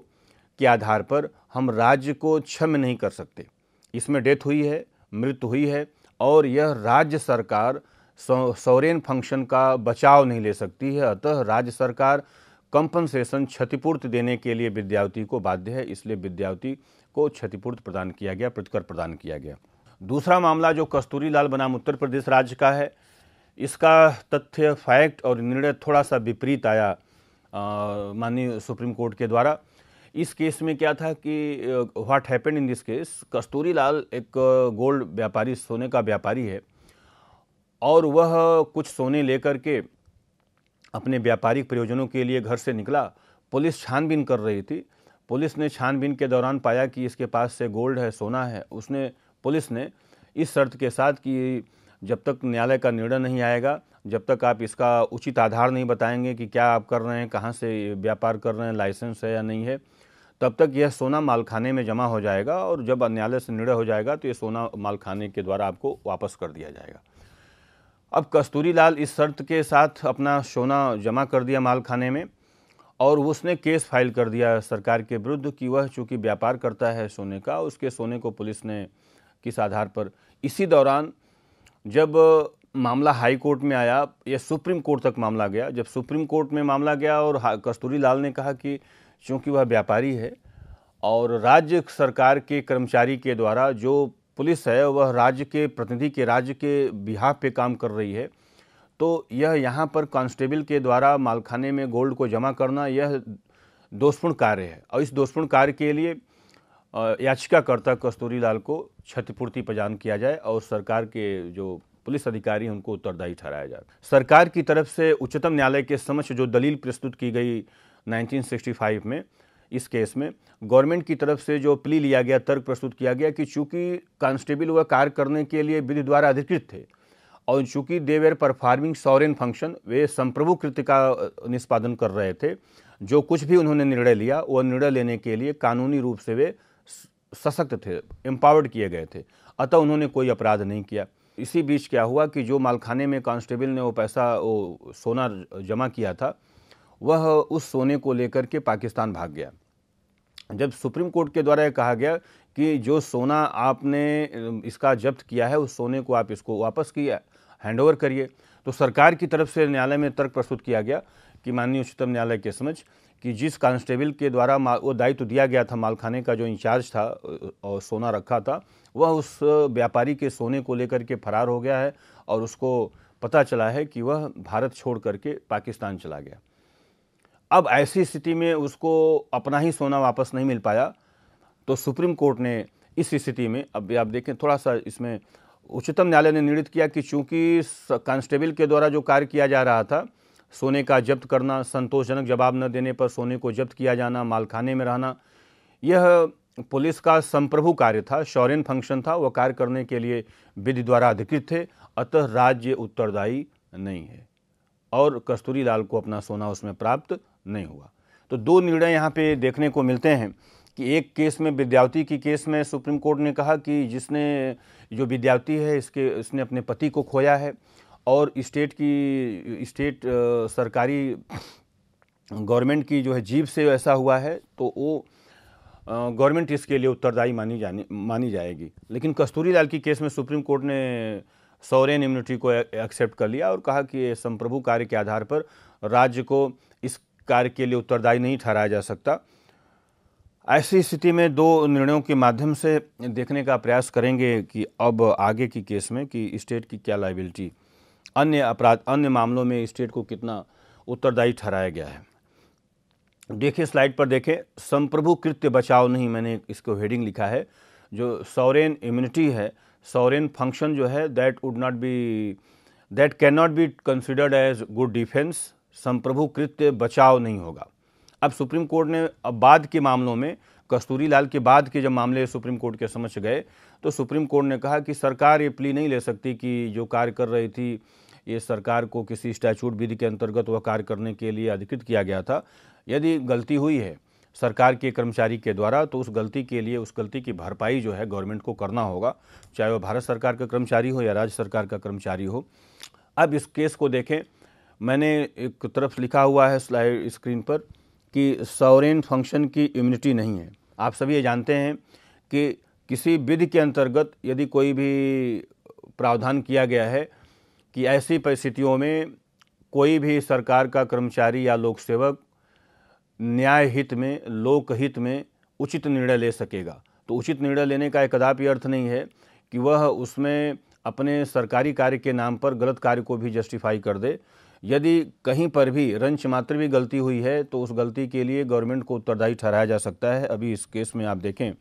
S1: के आधार पर हम राज्य को क्षम्य नहीं कर सकते इसमें डेथ हुई है मृत्यु हुई है और यह राज्य सरकार सॉरेन फंक्शन का बचाव नहीं ले सकती है अतः राज्य सरकार कंपनसेशन क्षतिपूर्ति देने के लिए विद्यावती को बाध्य है इसलिए विद्यावती को क्षतिपूर्ति प्रदान किया गया प्रतिकर प्रदान किया गया दूसरा मामला जो कस्तूरी लाल बनाम उत्तर प्रदेश राज्य का है इसका तथ्य फैक्ट और निर्णय थोड़ा सा विपरीत आया माननीय सुप्रीम कोर्ट के द्वारा इस केस में क्या था कि what happened in this case Kasturi Lal एक गोल्ड व्यापारी सोने का व्यापारी है और वह कुछ सोने लेकर के अपने व्यापारिक प्रयोजनों के लिए घर से निकला पुलिस छानबीन कर रही थी पुलिस ने छानबीन के दौरान पाया कि इसके पास से गोल्ड है सोना है उसने पुलिस ने इस शर्त के साथ कि जब तक न्यायालय का निर्णय नहीं आएगा जब तक आप इसका उचित आधार नहीं बताएंगे कि क्या आप कर रहे हैं कहाँ से व्यापार कर रहे हैं लाइसेंस है या नहीं है तब तक यह सोना मालखाने में जमा हो जाएगा और जब न्यायालय से निर्णय हो जाएगा तो ये सोना मालखाने के द्वारा आपको वापस कर दिया जाएगा अब कस्तूरी लाल इस शर्त के साथ अपना सोना जमा कर दिया मालखाने में और उसने केस फाइल कर दिया सरकार के विरुद्ध कि वह चूँकि व्यापार करता है सोने का उसके सोने को पुलिस ने किस आधार पर इसी दौरान जब मामला हाई कोर्ट में आया या सुप्रीम कोर्ट तक मामला गया जब सुप्रीम कोर्ट में मामला गया और कस्तूरी लाल ने कहा कि चूँकि वह व्यापारी है और राज्य सरकार के कर्मचारी के द्वारा जो पुलिस है वह राज्य के प्रतिनिधि के राज्य के बिहाफ पे काम कर रही है तो यह यहाँ पर कांस्टेबल के द्वारा मालखाने में गोल्ड को जमा करना यह दोषपूर्ण कार्य है और इस दोषपूर्ण कार्य के लिए याचिकाकर्ता कस्तूरीलाल को क्षतिपूर्ति प्रदान किया जाए और सरकार के जो पुलिस अधिकारी उनको उत्तरदायी ठहराया जाए सरकार की तरफ से उच्चतम न्यायालय के समक्ष जो दलील प्रस्तुत की गई 1965 में इस केस में गवर्नमेंट की तरफ से जो प्ली लिया गया तर्क प्रस्तुत किया गया कि चूंकि कांस्टेबल वह कार्य करने के लिए विधि द्वारा अधिकृत थे और चूंकि देवेर परफॉर्मिंग सॉरेन फंक्शन वे संप्रभु कृत्य का निष्पादन कर रहे थे जो कुछ भी उन्होंने निर्णय लिया वह निर्णय लेने के लिए कानूनी रूप से वे सशक्त थे एम्पावर्ड किए गए थे अतः उन्होंने कोई अपराध नहीं किया इसी बीच क्या हुआ कि जो मालखाने में कांस्टेबल ने वो पैसा वो सोना जमा किया था वह उस सोने को लेकर के पाकिस्तान भाग गया जब सुप्रीम कोर्ट के द्वारा कहा गया कि जो सोना आपने इसका जब्त किया है उस सोने को आप इसको वापस किया हैंड ओवर करिए तो सरकार की तरफ से न्यायालय में तर्क प्रस्तुत किया गया कि माननीय उच्चतम न्यायालय के समझ कि जिस कांस्टेबल के द्वारा वो दायित्व दिया गया था मालखाने का जो इंचार्ज था और सोना रखा था वह उस व्यापारी के सोने को लेकर के फरार हो गया है और उसको पता चला है कि वह भारत छोड़ करके पाकिस्तान चला गया अब ऐसी स्थिति में उसको अपना ही सोना वापस नहीं मिल पाया तो सुप्रीम कोर्ट ने इस स्थिति में अब आप देखें थोड़ा सा इसमें उच्चतम न्यायालय ने निर्णित किया कि चूंकि कांस्टेबल के द्वारा जो कार्य किया जा रहा था सोने का जब्त करना संतोषजनक जवाब न देने पर सोने को जब्त किया जाना मालखाने में रहना यह पुलिस का संप्रभु कार्य था शौर्यन फंक्शन था वह कार्य करने के लिए विधि द्वारा अधिकृत थे अतः राज्य उत्तरदायी नहीं है और कस्तूरी लाल को अपना सोना उसमें प्राप्त नहीं हुआ तो दो निर्णय यहाँ पे देखने को मिलते हैं कि एक केस में विद्यावती की केस में सुप्रीम कोर्ट ने कहा कि जिसने जो विद्यावती है इसके इसने अपने पति को खोया है और स्टेट की स्टेट सरकारी गवर्नमेंट की जो है जीप से ऐसा हुआ है तो वो गवर्नमेंट इसके लिए उत्तरदायी मानी जानी मानी जाएगी लेकिन कस्तूरी लाल की केस में सुप्रीम कोर्ट ने सौरेन इम्यूनिटी को एक्सेप्ट कर लिया और कहा कि ये संप्रभु कार्य के आधार पर राज्य को इस कार्य के लिए उत्तरदायी नहीं ठहराया जा सकता ऐसी स्थिति में दो निर्णयों के माध्यम से देखने का प्रयास करेंगे कि अब आगे की केस में कि स्टेट की क्या लाइबिलिटी अन्य अपराध अन्य मामलों में स्टेट को कितना उत्तरदायी ठहराया गया है देखिए स्लाइड पर देखें संप्रभु कृत्य बचाव नहीं मैंने इसको हेडिंग लिखा है जो सॉरेन इम्यूनिटी है सॉरेन फंक्शन जो है that would not be that can not be considered as good defence संप्रभु कृत्य बचाव नहीं होगा अब सुप्रीम कोर्ट ने अब बाद के मामलों में कस्तूरी लाल के बाद के जब मामले सुप्रीम कोर्ट के समझ गए तो सुप्रीम कोर्ट ने कहा कि सरकार ये प्ली नहीं ले सकती कि जो कार्य कर रही थी ये सरकार को किसी स्टैचूट विधि के अंतर्गत वह कार्य करने के लिए अधिकृत किया गया था यदि गलती हुई है सरकार के कर्मचारी के द्वारा तो उस गलती के लिए उस गलती की भरपाई जो है गवर्नमेंट को करना होगा चाहे वह भारत सरकार का कर्मचारी हो या राज्य सरकार का कर्मचारी हो अब इस केस को देखें मैंने एक तरफ लिखा हुआ है स्लाइड स्क्रीन पर कि सॉवरेन फंक्शन की इम्यूनिटी नहीं है आप सभी ये जानते हैं कि किसी विधि के अंतर्गत यदि कोई भी प्रावधान किया गया है कि ऐसी परिस्थितियों में कोई भी सरकार का कर्मचारी या लोक सेवक न्याय हित में लोकहित में उचित निर्णय ले सकेगा तो उचित निर्णय लेने का कदापि अर्थ नहीं है कि वह उसमें अपने सरकारी कार्य के नाम पर गलत कार्य को भी जस्टिफाई कर दे यदि कहीं पर भी रंच मात्र भी गलती हुई है तो उस गलती के लिए गवर्नमेंट को उत्तरदायी ठहराया जा सकता है अभी इस केस में आप देखें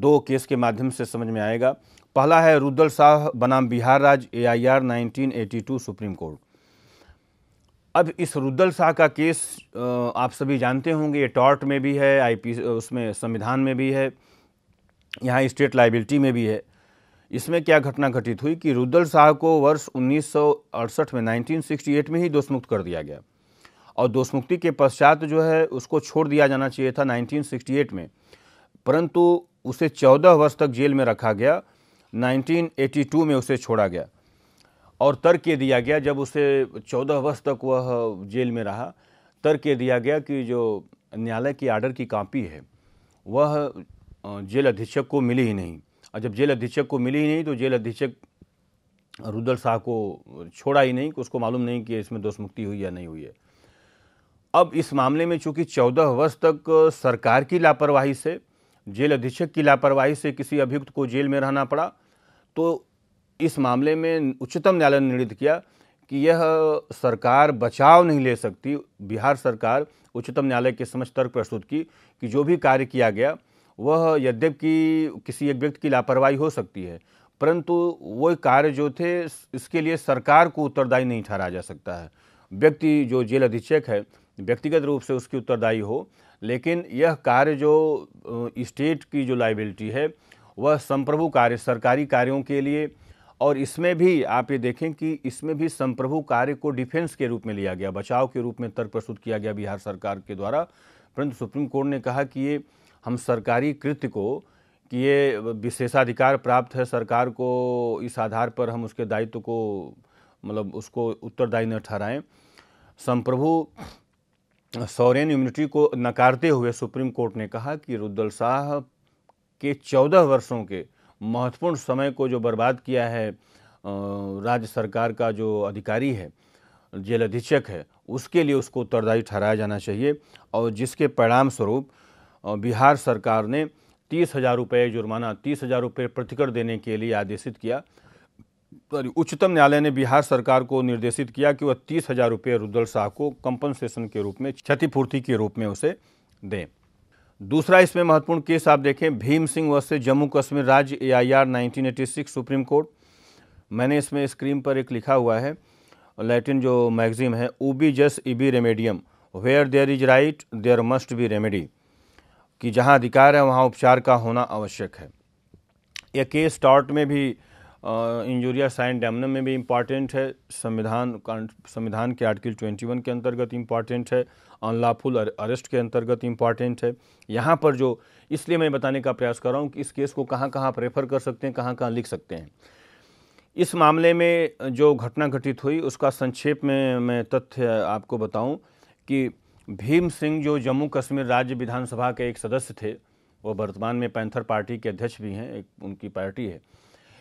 S1: दो केस के माध्यम से समझ में आएगा पहला है रुद्र शाह बनाम बिहार राज्य एआईआर 1982 सुप्रीम कोर्ट अब इस रुद्र शाह का केस आप सभी जानते होंगे ये टॉर्ट में भी है आईपी उसमें संविधान में भी है यहाँ स्टेट लाइबिलिटी में भी है इसमें क्या घटना घटित हुई कि रुद्दल शाह को वर्ष उन्नीस में 1968 में ही दोषमुक्त कर दिया गया और दोषमुक्ति के पश्चात जो है उसको छोड़ दिया जाना चाहिए था 1968 में परंतु उसे 14 वर्ष तक जेल में रखा गया 1982 में उसे छोड़ा गया और तर्क ये दिया गया जब उसे 14 वर्ष तक वह जेल में रहा तर्क ये दिया गया कि जो न्यायालय की आर्डर की कापी है वह जेल अधीक्षक को मिली ही नहीं और जब जेल अधीक्षक को मिली ही नहीं तो जेल अधीक्षक रुद्र शाह को छोड़ा ही नहीं कि उसको मालूम नहीं कि इसमें दोष मुक्ति हुई या नहीं हुई है अब इस मामले में चूंकि चौदह वर्ष तक सरकार की लापरवाही से जेल अधीक्षक की लापरवाही से किसी अभियुक्त को जेल में रहना पड़ा तो इस मामले में उच्चतम न्यायालय ने निर्णित किया कि यह सरकार बचाव नहीं ले सकती बिहार सरकार उच्चतम न्यायालय के समक्ष तर्क प्रस्तुत की कि जो भी कार्य किया गया वह यद्यपि कि किसी एक व्यक्ति की लापरवाही हो सकती है परंतु वो कार्य जो थे इसके लिए सरकार को उत्तरदायी नहीं ठहराया जा सकता है व्यक्ति जो जेल अधीक्षक है व्यक्तिगत रूप से उसकी उत्तरदायी हो लेकिन यह कार्य जो स्टेट की जो लाइबिलिटी है वह संप्रभु कार्य सरकारी कार्यों के लिए और इसमें भी आप ये देखें कि इसमें भी संप्रभु कार्य को डिफेंस के रूप में लिया गया बचाव के रूप में तर्क प्रस्तुत किया गया बिहार सरकार के द्वारा परंतु सुप्रीम कोर्ट ने कहा कि ये हम सरकारी कृत्य को कि ये विशेषाधिकार प्राप्त है सरकार को इस आधार पर हम उसके दायित्व को मतलब उसको उत्तरदायी न ठहराएं संप्रभु सॉरेन इम्यूनिटी को नकारते हुए सुप्रीम कोर्ट ने कहा कि रुद्दल शाह के चौदह वर्षों के महत्वपूर्ण समय को जो बर्बाद किया है राज्य सरकार का जो अधिकारी है जेल अधीक्षक है उसके लिए उसको उत्तरदायी ठहराया जाना चाहिए और जिसके परिणाम स्वरूप बिहार सरकार ने तीस हज़ार रुपये जुर्माना तीस हज़ार रुपये प्रतिकर देने के लिए आदेशित किया उच्चतम न्यायालय ने बिहार सरकार को निर्देशित किया कि वह तीस हजार रुपये रुद्र शाह को कंपनसेशन के रूप में क्षतिपूर्ति के रूप में उसे दें दूसरा इसमें महत्वपूर्ण केस आप देखें भीम सिंह वर्ष जम्मू कश्मीर राज्य A I R nineteen supreme court मैंने इसमें स्क्रीन पर एक लिखा हुआ है लैटिन जो मैगजीन है ओ बी जस ई बी रेमेडियम where there is right there must be remedy कि जहां अधिकार है वहां उपचार का होना आवश्यक है यह केस टॉर्ट में भी इंजूरिया साइन डैमनम में भी इम्पॉर्टेंट है संविधान संविधान के आर्टिकल 21 के अंतर्गत इम्पॉर्टेंट है अनलाफुल अरेस्ट के अंतर्गत इम्पॉर्टेंट है यहाँ पर जो इसलिए मैं बताने का प्रयास कर रहा हूँ कि इस केस को कहाँ कहाँ आप रेफ़र कर सकते हैं कहाँ कहाँ लिख सकते हैं इस मामले में जो घटना घटित हुई उसका संक्षेप में मैं तथ्य आपको बताऊँ कि भीम सिंह जो जम्मू कश्मीर राज्य विधानसभा के एक सदस्य थे वो वर्तमान में पैंथर पार्टी के अध्यक्ष भी हैं एक उनकी पार्टी है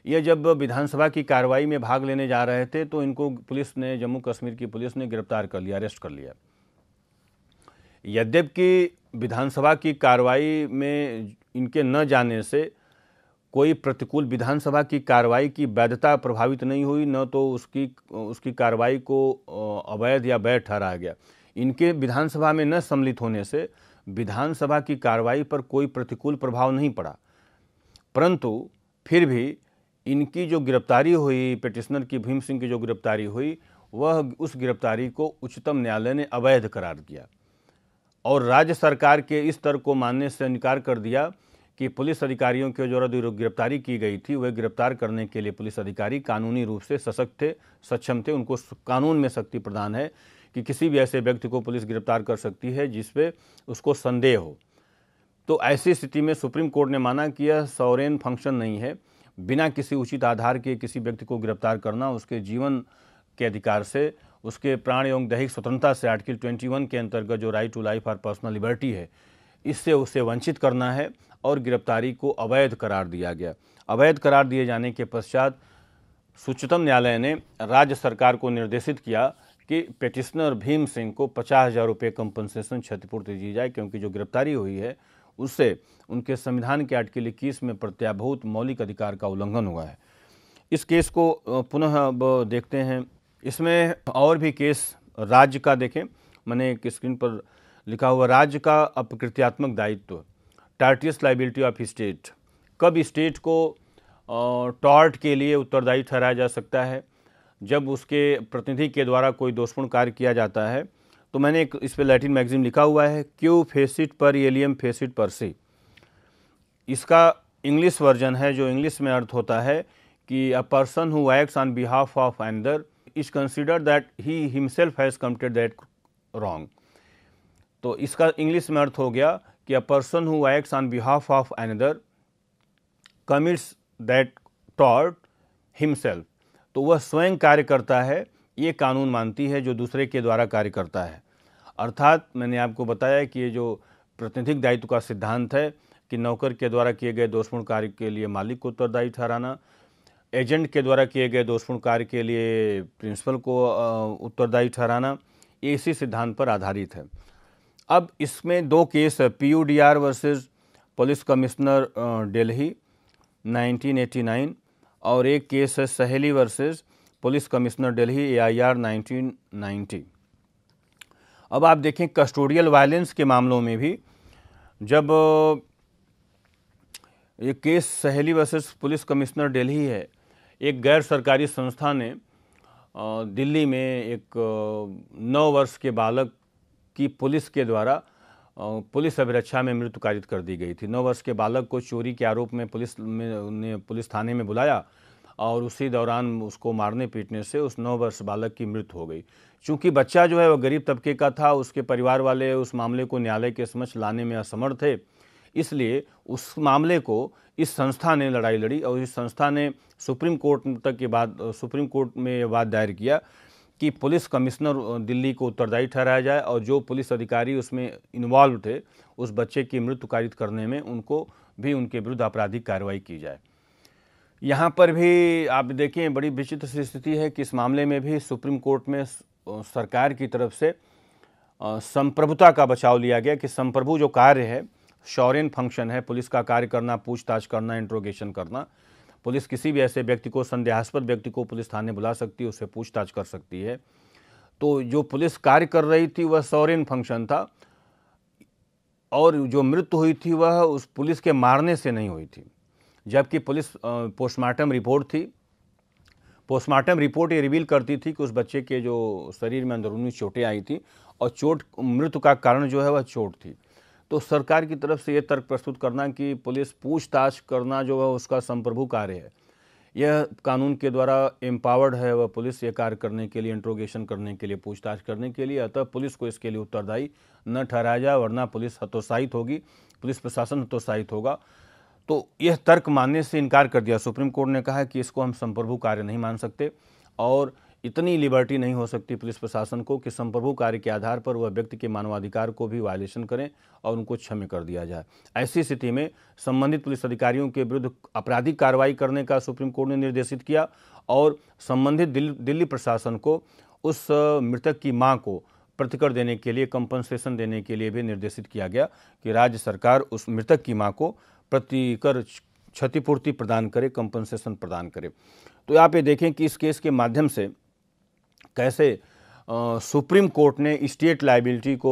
S1: ये जब विधानसभा की कार्रवाई में भाग लेने जा रहे थे तो इनको पुलिस ने जम्मू कश्मीर की पुलिस ने गिरफ्तार कर लिया अरेस्ट कर लिया यद्यपि विधानसभा की कार्रवाई में इनके न जाने से कोई प्रतिकूल विधानसभा की कार्रवाई की वैधता प्रभावित नहीं हुई न तो उसकी उसकी कार्रवाई को अवैध या वैध ठहराया गया इनके विधानसभा में न सम्मिलित होने से विधानसभा की कार्रवाई पर कोई प्रतिकूल प्रभाव नहीं पड़ा परंतु फिर भी इनकी जो गिरफ्तारी हुई पिटिशनर की भीम सिंह की जो गिरफ्तारी हुई वह उस गिरफ्तारी को उच्चतम न्यायालय ने अवैध करार दिया और राज्य सरकार के इस तर्क को मानने से इनकार कर दिया कि पुलिस अधिकारियों के द्वारा जो गिरफ्तारी की गई थी वह गिरफ्तार करने के लिए पुलिस अधिकारी कानूनी रूप से सशक्त थे सक्षम थे उनको कानून में शक्ति प्रदान है कि किसी भी ऐसे व्यक्ति को पुलिस गिरफ्तार कर सकती है जिसपे उसको संदेह हो तो ऐसी स्थिति में सुप्रीम कोर्ट ने माना कि यह सौरेन फंक्शन नहीं है बिना किसी उचित आधार के किसी व्यक्ति को गिरफ्तार करना उसके जीवन के अधिकार से उसके प्राण एवं दैहिक स्वतंत्रता से आर्टिकल 21 के अंतर्गत जो राइट टू लाइफ और पर्सनल लिबर्टी है इससे उसे वंचित करना है और गिरफ्तारी को अवैध करार दिया गया अवैध करार दिए जाने के पश्चात उच्चतम न्यायालय ने राज्य सरकार को निर्देशित किया कि पेटिशनर भीम सिंह को पचास हज़ार रुपये कंपनसेशन क्षतिपूर्ति दी जाए क्योंकि जो गिरफ्तारी हुई है उससे उनके संविधान के आर्टिकल इक्कीस में प्रत्याभूत मौलिक अधिकार का उल्लंघन हुआ है इस केस को पुनः अब देखते हैं इसमें और भी केस राज्य का देखें मैंने एक स्क्रीन पर लिखा हुआ राज्य का अपकृत्यात्मक दायित्व टार्टियस लाइबिलिटी ऑफ स्टेट कब स्टेट को टॉर्ट के लिए उत्तरदायी ठहराया जा सकता है जब उसके प्रतिनिधि के द्वारा कोई दोषपूर्ण कार्य किया जाता है तो मैंने एक इस पर लैटिन मैगजीन लिखा हुआ है क्यू फेसिट पर एलियम फेसिट पर सी इसका इंग्लिश वर्जन है जो इंग्लिश में अर्थ होता है कि a person who acts on behalf of another is consider that he himself has committed that wrong तो इसका इंग्लिश में अर्थ हो गया कि a person who acts on behalf of another commits that tort himself तो वह स्वयं कार्य करता है ये कानून मानती है जो दूसरे के द्वारा कार्य करता है अर्थात मैंने आपको बताया कि ये जो प्रतिनिधिक दायित्व का सिद्धांत है कि नौकर के द्वारा किए गए दोषपूर्ण कार्य के लिए मालिक को उत्तरदायी ठहराना एजेंट के द्वारा किए गए दोषपूर्ण कार्य के लिए प्रिंसिपल को उत्तरदायी ठहराना ये इसी सिद्धांत पर आधारित है अब इसमें दो केस है P U D R versus police commissioner Delhi 1989 और एक केस है Saheli versus police commissioner Delhi A I R nineteen ninety अब आप देखें कस्टोडियल वायलेंस के मामलों में भी जब ये केस सहेली वर्सेस पुलिस कमिश्नर दिल्ली है एक गैर सरकारी संस्था ने दिल्ली में एक नौ वर्ष के बालक की पुलिस के द्वारा पुलिस अभिरक्षा में मृत्यु कारित कर दी गई थी नौ वर्ष के बालक को चोरी के आरोप में पुलिस में ने पुलिस थाने में बुलाया और उसी दौरान उसको मारने पीटने से उस नौ वर्ष बालक की मृत्यु हो गई चूंकि बच्चा जो है वह गरीब तबके का था उसके परिवार वाले उस मामले को न्यायालय के समक्ष लाने में असमर्थ थे इसलिए उस मामले को इस संस्था ने लड़ाई लड़ी और इस संस्था ने सुप्रीम कोर्ट तक ये बात सुप्रीम कोर्ट में ये बात दायर किया कि पुलिस कमिश्नर दिल्ली को उत्तरदायी ठहराया जाए और जो पुलिस अधिकारी उसमें इन्वॉल्व थे उस बच्चे की मृत्यु कारित करने में उनको भी उनके विरुद्ध आपराधिक कार्रवाई की जाए यहाँ पर भी आप देखें बड़ी विचित्र स्थिति है कि इस मामले में भी सुप्रीम कोर्ट में सरकार की तरफ से संप्रभुता का बचाव लिया गया कि संप्रभु जो कार्य है शौरेन फंक्शन है पुलिस का कार्य करना पूछताछ करना इंट्रोगेशन करना पुलिस किसी भी ऐसे व्यक्ति को संदेहास्पद व्यक्ति को पुलिस थाने बुला सकती है उससे पूछताछ कर सकती है तो जो पुलिस कार्य कर रही थी वह सॉरेन फंक्शन था और जो मृत्यु हुई थी वह उस पुलिस के मारने से नहीं हुई थी जबकि पुलिस पोस्टमार्टम रिपोर्ट थी पोस्टमार्टम रिपोर्ट ये रिवील करती थी कि उस बच्चे के जो शरीर में अंदरूनी चोटें आई थी और चोट मृत्यु का कारण जो है वह चोट थी तो सरकार की तरफ से ये तर्क प्रस्तुत करना कि पुलिस पूछताछ करना जो है उसका संप्रभु कार्य है यह कानून के द्वारा एम्पावर्ड है वह पुलिस ये कार्य करने के लिए इंट्रोगेशन करने के लिए पूछताछ करने के लिए अतः पुलिस को इसके लिए उत्तरदायी न ठहराया जाए वरना पुलिस हतोत्साहित होगी पुलिस प्रशासन हतोत्साहित होगा तो यह तर्क मानने से इनकार कर दिया सुप्रीम कोर्ट ने कहा कि इसको हम संप्रभु कार्य नहीं मान सकते और इतनी लिबर्टी नहीं हो सकती पुलिस प्रशासन को कि संप्रभु कार्य के आधार पर वह व्यक्ति के मानवाधिकार को भी वायलेशन करें और उनको क्षम्य कर दिया जाए ऐसी स्थिति में संबंधित पुलिस अधिकारियों के विरुद्ध आपराधिक कार्रवाई करने का सुप्रीम कोर्ट ने निर्देशित किया और संबंधित दिल, दिल्ली प्रशासन को उस मृतक की माँ को प्रतिकर देने के लिए कंपनसेशन देने के लिए भी निर्देशित किया गया कि राज्य सरकार उस मृतक की माँ को प्रति कर क्षतिपूर्ति प्रदान करे कंपनसेशन प्रदान करे तो आप ये देखें कि इस केस के माध्यम से कैसे आ, सुप्रीम कोर्ट ने स्टेट लाइबिलिटी को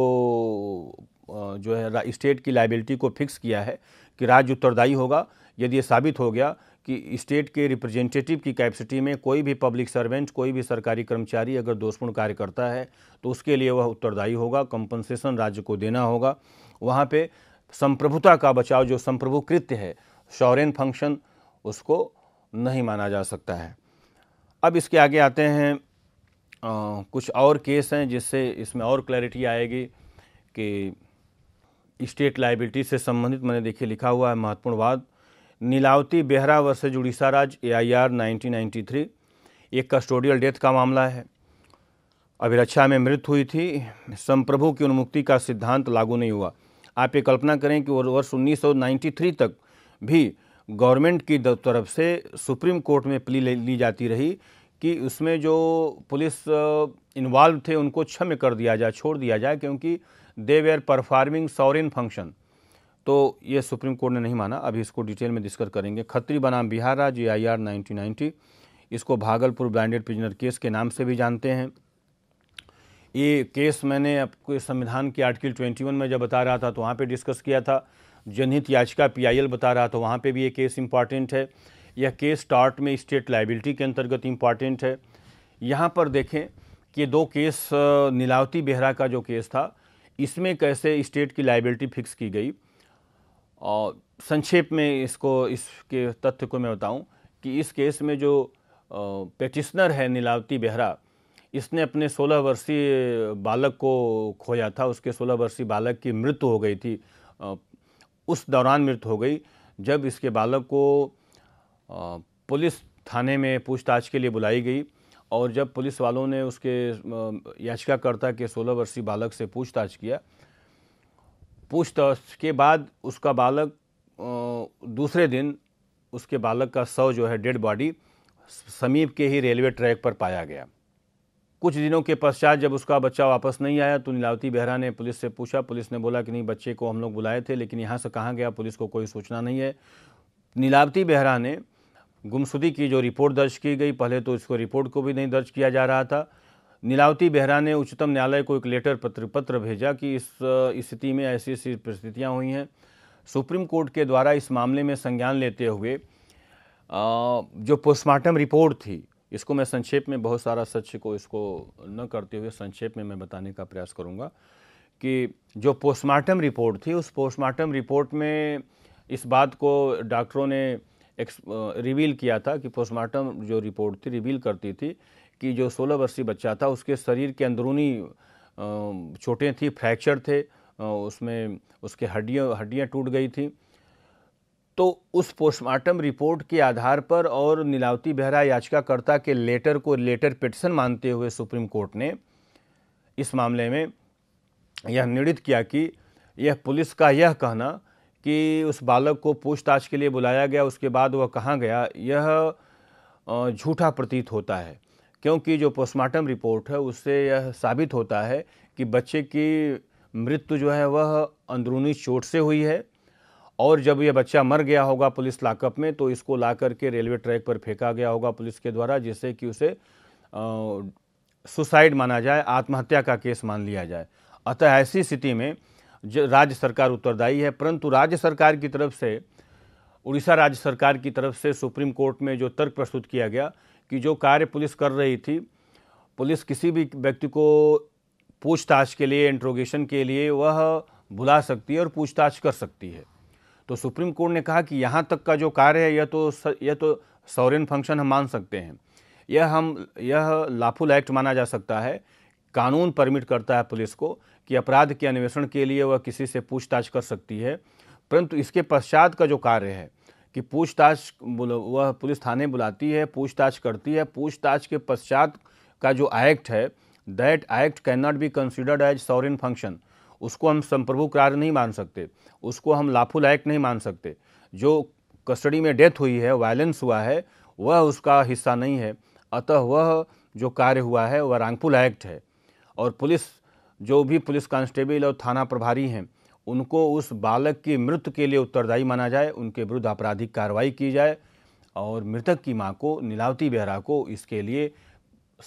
S1: आ, जो है स्टेट की लाइबिलिटी को फिक्स किया है कि राज्य उत्तरदायी होगा यदि ये साबित हो गया कि स्टेट के रिप्रेजेंटेटिव की कैपेसिटी में कोई भी पब्लिक सर्वेंट कोई भी सरकारी कर्मचारी अगर दोषपूर्ण कार्य करता है तो उसके लिए वह उत्तरदायी होगा कंपनसेशन राज्य को देना होगा वहाँ पे संप्रभुता का बचाव जो संप्रभु कृत्य है शौरेन फंक्शन उसको नहीं माना जा सकता है अब इसके आगे आते हैं आ, कुछ और केस हैं जिससे इसमें और क्लैरिटी आएगी कि स्टेट लाइबिलिटी से संबंधित मैंने देखिए लिखा हुआ है महत्वपूर्ण वाद नीलावती बेहरा वर्सेज उड़ीसा राज ए आई आर नाइनटीन एक कस्टोडियल डेथ का मामला है अभिरक्षा में मृत्यु हुई थी संप्रभु की उन्मुक्ति का सिद्धांत लागू नहीं हुआ आप ये कल्पना करें कि वर्ष 1993 तक भी गवर्नमेंट की तरफ से सुप्रीम कोर्ट में प्ली ली जाती रही कि उसमें जो पुलिस इन्वॉल्व थे उनको क्षम्य कर दिया जाए छोड़ दिया जाए क्योंकि they were performing sovereign function तो ये सुप्रीम कोर्ट ने नहीं माना अभी इसको डिटेल में डिस्कस करेंगे खत्री बनाम बिहार राज्य आई आर नाइनटीन इसको भागलपुर ब्रांडेड प्रिजनर केस के नाम से भी जानते हैं ये केस मैंने आपको संविधान के आर्टिकल 21 में जब बता रहा था तो वहाँ पे डिस्कस किया था जनहित याचिका पीआईएल बता रहा था वहाँ पे भी ये केस इम्पॉर्टेंट है यह केस स्टार्ट में स्टेट लाइबिलिटी के अंतर्गत इम्पॉर्टेंट है यहाँ पर देखें कि दो केस नीलावती बेहरा का जो केस था इसमें कैसे स्टेट की लाइबिलिटी फिक्स की गई और संक्षेप में इसको इसके तथ्य को मैं बताऊं कि इस केस में जो पेटिशनर है नीलावती बेहरा इसने अपने 16 वर्षीय बालक को खोया था उसके 16 वर्षीय बालक की मृत्यु हो गई थी उस दौरान मृत्यु हो गई जब इसके बालक को पुलिस थाने में पूछताछ के लिए बुलाई गई और जब पुलिस वालों ने उसके याचिकाकर्ता के 16 वर्षीय बालक से पूछताछ किया पूछताछ के बाद उसका बालक दूसरे दिन उसके बालक का शव जो है डेड बॉडी समीप के ही रेलवे ट्रैक पर पाया गया कुछ दिनों के पश्चात जब उसका बच्चा वापस नहीं आया तो नीलावती बेहरा ने पुलिस से पूछा पुलिस ने बोला कि नहीं बच्चे को हम लोग बुलाए थे लेकिन यहाँ से कहाँ गया पुलिस को कोई सूचना नहीं है नीलावती बेहरा ने गुमशुदी की जो रिपोर्ट दर्ज की गई पहले तो इसको रिपोर्ट को भी नहीं दर्ज किया जा रहा था नीलावती बेहरा ने उच्चतम न्यायालय को एक लेटर पत्र पत्र भेजा कि इस स्थिति में ऐसी ऐसी परिस्थितियाँ हुई हैं सुप्रीम कोर्ट के द्वारा इस मामले में संज्ञान लेते हुए जो पोस्टमार्टम रिपोर्ट थी इसको मैं संक्षेप में बहुत सारा सच को इसको न करते हुए संक्षेप में मैं बताने का प्रयास करूँगा कि जो पोस्टमार्टम रिपोर्ट थी उस पोस्टमार्टम रिपोर्ट में इस बात को डॉक्टरों ने रिवील किया था कि पोस्टमार्टम जो रिपोर्ट थी रिवील करती थी कि जो 16 वर्षीय बच्चा था उसके शरीर के अंदरूनी चोटें थी फ्रैक्चर थे उसमें उसके हड्डियों हड्डियाँ टूट गई थी तो उस पोस्टमार्टम रिपोर्ट के आधार पर और नीलावती बेहरा याचिकाकर्ता के लेटर को लेटर पिटिशन मानते हुए सुप्रीम कोर्ट ने इस मामले में यह निर्णित किया कि यह पुलिस का यह कहना कि उस बालक को पूछताछ के लिए बुलाया गया उसके बाद वह कहाँ गया यह झूठा प्रतीत होता है क्योंकि जो पोस्टमार्टम रिपोर्ट है उससे यह साबित होता है कि बच्चे की मृत्यु जो है वह अंदरूनी चोट से हुई है और जब यह बच्चा मर गया होगा पुलिस लाकअप में तो इसको ला करके रेलवे ट्रैक पर फेंका गया होगा पुलिस के द्वारा जिससे कि उसे सुसाइड माना जाए आत्महत्या का केस मान लिया जाए अतः ऐसी स्थिति में जो राज्य सरकार उत्तरदायी है परंतु राज्य सरकार की तरफ से उड़ीसा राज्य सरकार की तरफ से सुप्रीम कोर्ट में जो तर्क प्रस्तुत किया गया कि जो कार्य पुलिस कर रही थी पुलिस किसी भी व्यक्ति को पूछताछ के लिए इंट्रोगेशन के लिए वह बुला सकती है और पूछताछ कर सकती है तो सुप्रीम कोर्ट ने कहा कि यहाँ तक का जो कार्य है यह तो यह तो सॉरेन फंक्शन हम मान सकते हैं यह हम यह लाफुल एक्ट माना जा सकता है कानून परमिट करता है पुलिस को कि अपराध के अन्वेषण के लिए वह किसी से पूछताछ कर सकती है परंतु इसके पश्चात का जो कार्य है कि पूछताछ वह पुलिस थाने बुलाती है पूछताछ करती है पूछताछ के पश्चात का जो एक्ट है that act can not be considered as sovereign function उसको हम संप्रभु करार नहीं मान सकते उसको हम लाफू लायक नहीं मान सकते जो कस्टडी में डेथ हुई है वायलेंस हुआ है वह उसका हिस्सा नहीं है अतः वह जो कार्य हुआ है वह रांगपुल एक्ट है और पुलिस जो भी पुलिस कांस्टेबल और थाना प्रभारी हैं उनको उस बालक की मृत्यु के लिए उत्तरदायी माना जाए उनके विरुद्ध आपराधिक कार्रवाई की जाए और मृतक की मां को नीलावती बेहरा को इसके लिए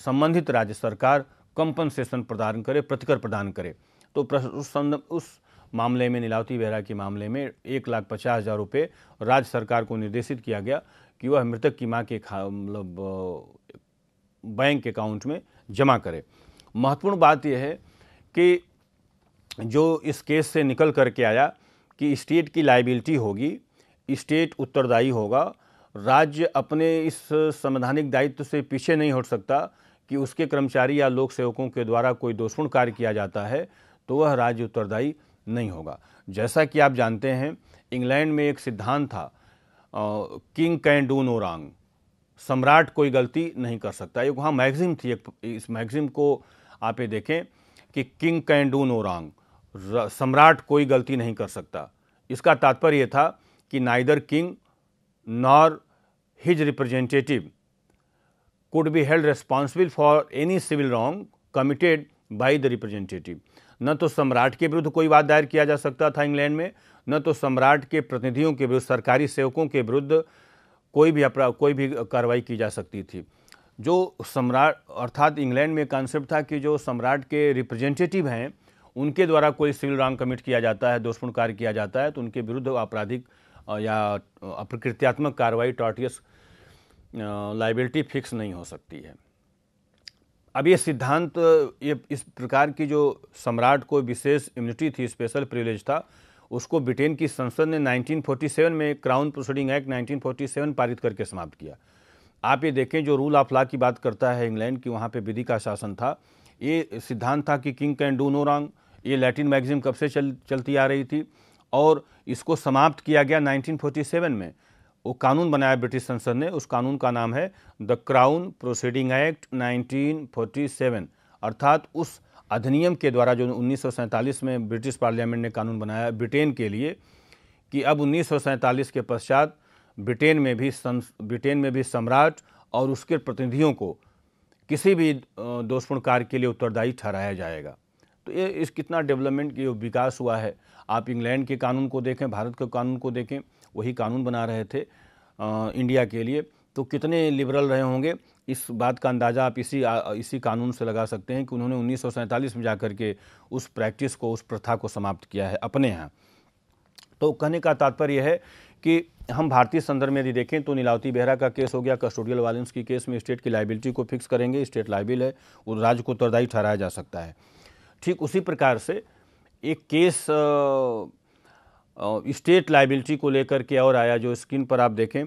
S1: संबंधित राज्य सरकार कंपनसेशन प्रदान करे प्रतिकर प्रदान करे तो उस उस मामले में नीलावती बेहरा के मामले में एक लाख पचास हज़ार रुपये राज्य सरकार को निर्देशित किया गया कि वह मृतक की मां के मतलब बैंक अकाउंट में जमा करे महत्वपूर्ण बात यह है कि जो इस केस से निकल कर के आया कि स्टेट की लाइबिलिटी होगी स्टेट उत्तरदायी होगा राज्य अपने इस संवैधानिक दायित्व से पीछे नहीं हट सकता कि उसके कर्मचारी या लोक सेवकों के द्वारा कोई दोषपूर्ण कार्य किया जाता है तो वह राज्य उत्तरदायी नहीं होगा जैसा कि आप जानते हैं इंग्लैंड में एक सिद्धांत था king can do no wrong सम्राट कोई गलती नहीं कर सकता एक वहाँ मैगजिम थी एक इस मैगजिम को आप ये देखें कि king can do no wrong सम्राट कोई गलती नहीं कर सकता इसका तात्पर्य था कि neither king nor his representative could be held responsible for any civil wrong committed by the representative न तो सम्राट के विरुद्ध कोई वाद दायर किया जा सकता था इंग्लैंड में न तो सम्राट के प्रतिनिधियों के विरुद्ध सरकारी सेवकों के विरुद्ध कोई भी अपराध कोई भी कार्रवाई की जा सकती थी जो सम्राट अर्थात इंग्लैंड में कॉन्सेप्ट था कि जो सम्राट के रिप्रेजेंटेटिव हैं उनके द्वारा कोई सिविल रॉन्ग कमिट किया जाता है दोषपूर्ण कार्य किया जाता है तो उनके विरुद्ध आपराधिक या अप्रकृत्यात्मक कार्रवाई टॉर्टियस लाइबिलिटी फिक्स नहीं हो सकती है अब ये सिद्धांत ये इस प्रकार की जो सम्राट को विशेष इम्यूनिटी थी स्पेशल प्रिविलेज था उसको ब्रिटेन की संसद ने 1947 में क्राउन प्रोसीडिंग एक्ट 1947 पारित करके समाप्त किया आप ये देखें जो रूल ऑफ लॉ की बात करता है इंग्लैंड की वहाँ पे विधि का शासन था ये सिद्धांत था कि king can do no wrong ये लैटिन मैगजीन कब से चल चलती आ रही थी और इसको समाप्त किया गया नाइनटीन में वो कानून बनाया ब्रिटिश संसद ने उस कानून का नाम है द क्राउन प्रोसीडिंग एक्ट 1947 अर्थात उस अधिनियम के द्वारा जो उन्नीस में ब्रिटिश पार्लियामेंट ने कानून बनाया ब्रिटेन के लिए कि अब उन्नीस के पश्चात ब्रिटेन में भी ब्रिटेन में भी सम्राट और उसके प्रतिनिधियों को किसी भी दोषपूर्ण कार्य के लिए उत्तरदायी ठहराया जाएगा तो ये इस कितना डेवलपमेंट की विकास हुआ है आप इंग्लैंड के कानून को देखें भारत के कानून को देखें वही कानून बना रहे थे आ, इंडिया के लिए तो कितने लिबरल रहे होंगे इस बात का अंदाज़ा आप इसी इसी कानून से लगा सकते हैं कि उन्होंने उन्नीस में जा के उस प्रैक्टिस को उस प्रथा को समाप्त किया है अपने यहाँ तो कहने का तात्पर्य है कि हम भारतीय संदर्भ में यदि देखें तो नीलावती बेहरा का केस हो गया कस्टोडियल वायलेंस की केस में स्टेट की लाइबिलिटी को फिक्स करेंगे स्टेट लाइबिल है और राज्य को उत्तरदायी ठहराया जा सकता है ठीक उसी प्रकार से एक केस स्टेट लाइबिलिटी को लेकर के और आया जो स्क्रीन पर आप देखें